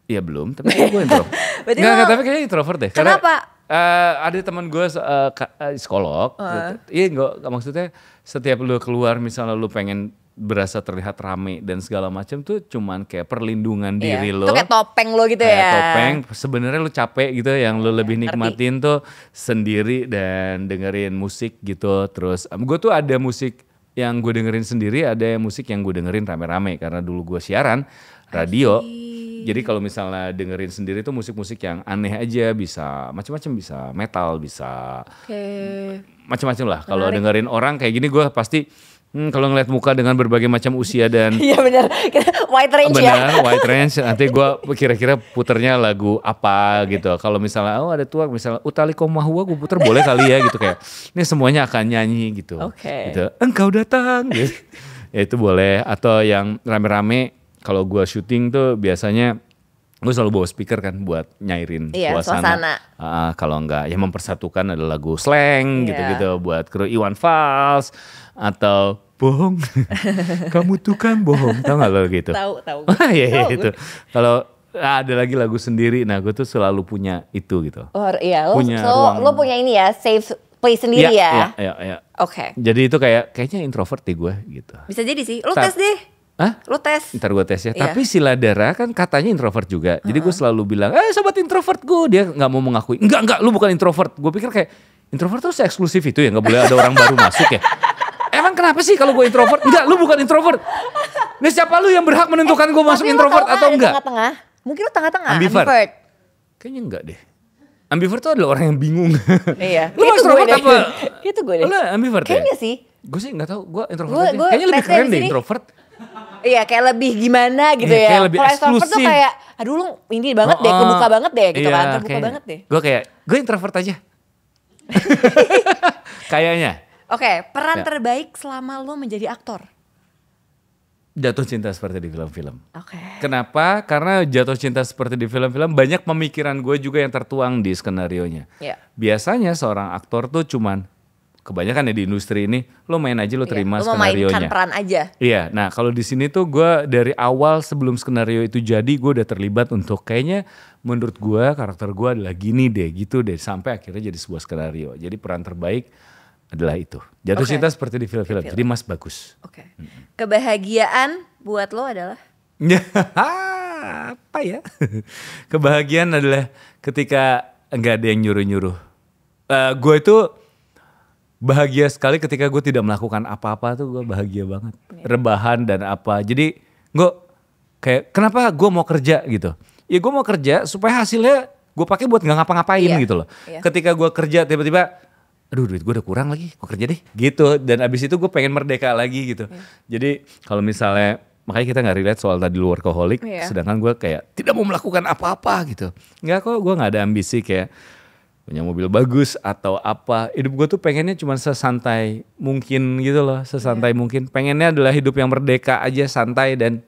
Iya belum, tapi kan gue introvert. Enggak, tapi kayaknya introvert deh. Kenapa? Karena, Uh, ada teman gue uh, uh, eh, psikolog, uh. iya gak maksudnya setiap lu keluar misalnya lu pengen berasa terlihat rame dan segala macam tuh cuman kayak perlindungan yeah. diri lo. Itu kayak topeng lo gitu kayak ya. Topeng. Sebenarnya lo capek gitu ya, yang lo iya, lebih nikmatin ngerti. tuh sendiri dan dengerin musik gitu. Terus um, gue tuh ada musik yang gue dengerin sendiri, ada yang musik yang gue dengerin rame-rame karena dulu gue siaran radio. Ayy. Jadi kalau misalnya dengerin sendiri tuh musik-musik yang aneh aja bisa macam-macam bisa metal bisa okay. macam-macam lah. Kalau dengerin orang kayak gini gue pasti Hmm, kalau ngeliat muka dengan berbagai macam usia dan Iya benar. Wide range bener, ya. Benar, wide range. Nanti gue kira-kira puternya lagu apa gitu. Kalau misalnya oh ada tua misalnya Utali oh, Komahua gue puter boleh kali ya gitu kayak. Ini semuanya akan nyanyi gitu. Oke. Okay. Gitu. Engkau datang gitu. ya itu boleh atau yang rame-rame kalau gue syuting tuh biasanya gue selalu bawa speaker kan buat nyairin iya, suasana. suasana. Uh, kalau enggak yang mempersatukan adalah lagu slang iya. gitu-gitu yeah. buat kru Iwan Fals atau bohong kamu tuh kan bohong tau gak lo gitu tahu tahu ya itu iya, gitu. kalau ada lagi lagu sendiri nah gue tuh selalu punya itu gitu oh iya lo punya so, ruang. lo punya ini ya safe play sendiri ya, ya ya ya, ya. oke jadi itu kayak kayaknya introvert deh gue gitu bisa jadi sih lo Ta tes deh Hah? Lo tes? Ntar gue tes ya. Yeah. Tapi si Ladara kan katanya introvert juga. Uh -huh. Jadi gue selalu bilang, eh sobat introvert gue. Dia gak mau mengakui. Enggak, enggak, lu bukan introvert. Gue pikir kayak, introvert tuh se-eksklusif itu ya? Gak boleh ada orang baru masuk ya? Emang kenapa sih kalau gue introvert? Enggak, lu bukan introvert. Nih siapa lu yang berhak menentukan eh, gue masuk introvert atau enggak? Tengah-tengah. Mungkin lu tengah-tengah. Ambivert. ambivert. Kayaknya enggak deh. Ambivert tuh adalah orang yang bingung. Iya. lu itu introvert apa? Itu gue deh. Lu ambivert ya? Kayaknya ya? sih. Gue sih enggak tahu, gue introvert. Gua, gua Kayaknya lebih keren deh introvert. Iya kayak lebih gimana gitu ya. ya. Kayak lebih Kalau introvert tuh kayak aduh lu ini banget oh, deh, oh. kebuka banget deh gitu iya, kan, terbuka banget deh. Gue kayak gue introvert aja. Kayaknya. Oke, okay, peran ya. terbaik selama lo menjadi aktor. Jatuh cinta seperti di film-film. Oke. Okay. Kenapa? Karena jatuh cinta seperti di film-film banyak pemikiran gue juga yang tertuang di skenario nya. Ya. Biasanya seorang aktor tuh cuman kebanyakan ya di industri ini lo main aja lo iya, terima yeah, skenario nya. Lo mainkan peran aja. Iya. Nah kalau di sini tuh gue dari awal sebelum skenario itu jadi gue udah terlibat untuk kayaknya menurut gue karakter gue adalah gini deh gitu deh sampai akhirnya jadi sebuah skenario. Jadi peran terbaik adalah itu. Jatuh okay. cinta seperti di film-film. Jadi Mas bagus. Oke. Okay. Hmm. Kebahagiaan buat lo adalah? Apa ya? Kebahagiaan adalah ketika nggak ada yang nyuruh-nyuruh. Uh, eh, gue itu bahagia sekali ketika gue tidak melakukan apa-apa tuh gue bahagia banget. Yeah. Rebahan dan apa. Jadi gue kayak kenapa gue mau kerja gitu. Ya gue mau kerja supaya hasilnya gue pakai buat nggak ngapa-ngapain yeah. gitu loh. Yeah. Ketika gue kerja tiba-tiba aduh duit gue udah kurang lagi, gue kerja deh gitu. Dan abis itu gue pengen merdeka lagi gitu. hmm. Jadi kalau misalnya makanya kita nggak relate soal tadi luar workaholic, yeah. sedangkan gue kayak tidak mau melakukan apa-apa gitu. Nggak kok, gue nggak ada ambisi kayak punya mobil bagus atau apa. Hidup gue tuh pengennya cuma sesantai mungkin gitu loh, sesantai yeah. mungkin. Pengennya adalah hidup yang merdeka aja, santai dan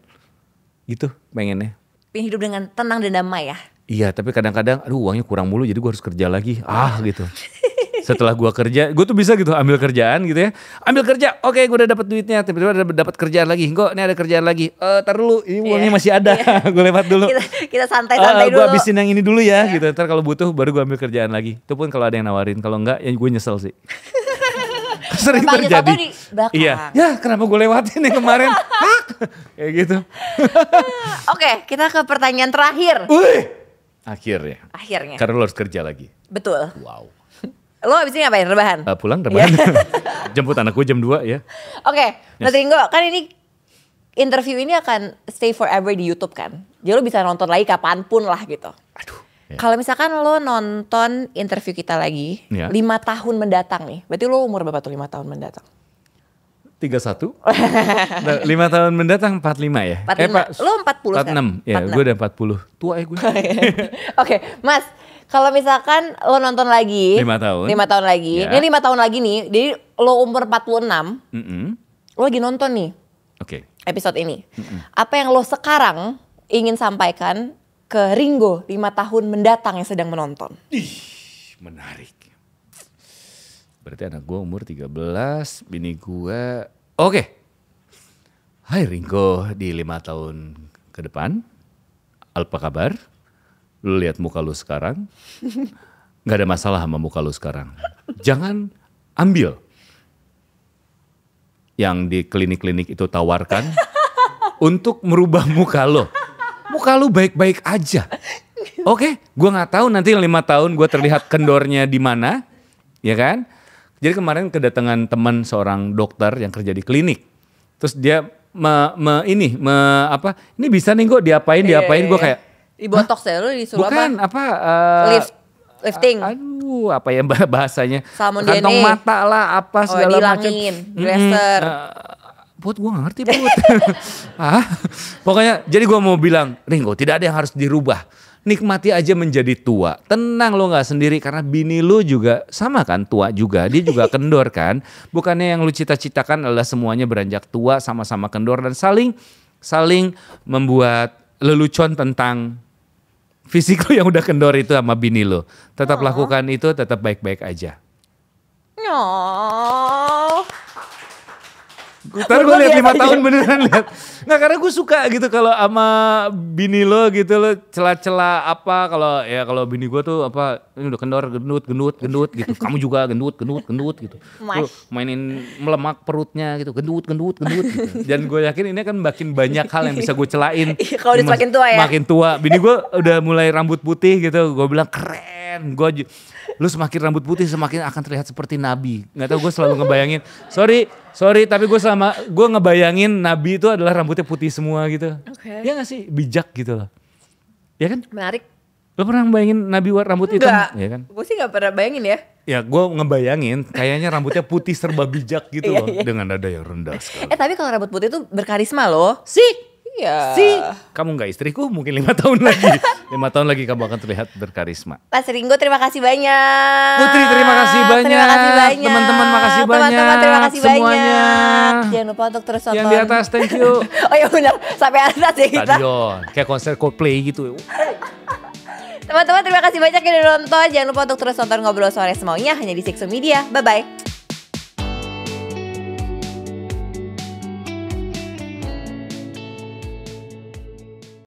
gitu pengennya. Pengen hidup dengan tenang dan damai ya? Iya, tapi kadang-kadang aduh uangnya kurang mulu jadi gue harus kerja lagi. Ah gitu. setelah gue kerja gue tuh bisa gitu ambil kerjaan gitu ya ambil kerja oke okay, gue udah dapat duitnya tiba-tiba ada dapat kerjaan lagi kok ini ada kerjaan lagi eh uh, dulu ini iya. uangnya yeah. masih ada yeah. gue lewat dulu kita, santai santai uh, dulu gue habisin yang ini dulu ya yeah. gitu ntar kalau butuh baru gue ambil kerjaan lagi itu pun kalau ada yang nawarin kalau enggak ya gue nyesel sih sering Memang terjadi iya ya kenapa gue lewatin nih kemarin kayak gitu oke okay, kita ke pertanyaan terakhir Uy! akhirnya akhirnya karena lo harus kerja lagi betul wow Lo abis ini ngapain? Rebahan? Uh, pulang iya. rebahan. Yeah. Jemput anakku jam 2 ya. Oke, okay, yes. Mas Ringo kan ini interview ini akan stay forever di Youtube kan. Jadi lo bisa nonton lagi kapanpun lah gitu. Aduh. yeah. Kalau misalkan lo nonton interview kita lagi, yeah. 5 tahun mendatang nih. Berarti lo umur berapa tuh 5 tahun mendatang? 31. 5 nah, tahun mendatang 45 ya. 45. Eh, Pak, lo 40 46. Sekarang? Ya, gue udah 40. Tua ya gue. Oke, okay. Mas, kalau misalkan lo nonton lagi lima tahun lima tahun lagi ya. ini lima tahun lagi nih jadi lo umur 46 mm -hmm. lo lagi nonton nih oke okay. episode ini mm -hmm. apa yang lo sekarang ingin sampaikan ke Ringo lima tahun mendatang yang sedang menonton Ih, menarik berarti anak gue umur 13 bini gue oke okay. Hai Ringo di lima tahun ke depan apa kabar Lu lihat muka lu sekarang, nggak ada masalah sama muka lu sekarang. Jangan ambil yang di klinik-klinik itu tawarkan untuk merubah muka lo. Muka lu baik-baik aja. Oke, okay? gue nggak tahu nanti lima tahun gue terlihat kendornya di mana, ya kan? Jadi kemarin kedatangan teman seorang dokter yang kerja di klinik, terus dia me, me ini me apa? Ini bisa nih gue diapain iya, iya, diapain gue iya. kayak di botox ya lu disuruh Bukan, apa? apa uh, Lift, lifting. Aduh, apa ya bahasanya? Salmon Kantong DNA. mata lah apa oh, segala oh, macam. dresser. Hmm, uh, Buat gue gak ngerti buat. ah, pokoknya jadi gue mau bilang, Ringo tidak ada yang harus dirubah. Nikmati aja menjadi tua. Tenang lo gak sendiri karena bini lo juga sama kan tua juga. Dia juga kendor kan. Bukannya yang lo cita-citakan adalah semuanya beranjak tua sama-sama kendor dan saling saling membuat lelucon tentang fisik lo yang udah kendor itu sama bini lo, Tetap Aww. lakukan itu, tetap baik-baik aja. Ntar gue liat lima tahun beneran liat. Nggak karena gue suka gitu kalau sama bini lo gitu lo celah-celah apa kalau ya kalau bini gue tuh apa ini udah kendor gendut gendut gendut gitu. Kamu juga gendut gendut gendut gitu. Lo mainin melemak perutnya gitu gendut gendut gendut. Gitu. Dan gue yakin ini kan makin banyak hal yang bisa gue celain. Iya, kalau udah makin tua ya. Makin tua. Bini gue udah mulai rambut putih gitu. Gue bilang keren. Gue lu semakin rambut putih semakin akan terlihat seperti nabi. Nggak tahu gue selalu ngebayangin. Sorry, sorry tapi gue selama gue ngebayangin nabi itu adalah rambutnya putih semua gitu. Okay. Ya gak sih? Bijak gitu loh. Ya kan? Menarik. Lo pernah ngebayangin Nabi rambut hitam? Enggak. Ya kan? Gue sih gak pernah bayangin ya. Ya gue ngebayangin kayaknya rambutnya putih serba bijak gitu iya, loh. Iya. Dengan nada yang rendah sekali. Eh tapi kalau rambut putih itu berkarisma loh. Sih. Iya. Si kamu nggak istriku mungkin lima tahun lagi. lima tahun lagi kamu akan terlihat berkarisma. Pas Ringo terima kasih banyak. Putri terima kasih banyak. Terima kasih banyak. Teman-teman makasih Teman -teman, banyak. Teman-teman terima kasih Semuanya. banyak. Jangan lupa untuk terus nonton. Yang di atas thank you. oh ya benar sampai atas ya kita. Stadion kayak konser Coldplay gitu. Teman-teman terima kasih banyak yang udah nonton. Jangan lupa untuk terus nonton ngobrol sore semaunya hanya di Sexo Media. Bye bye.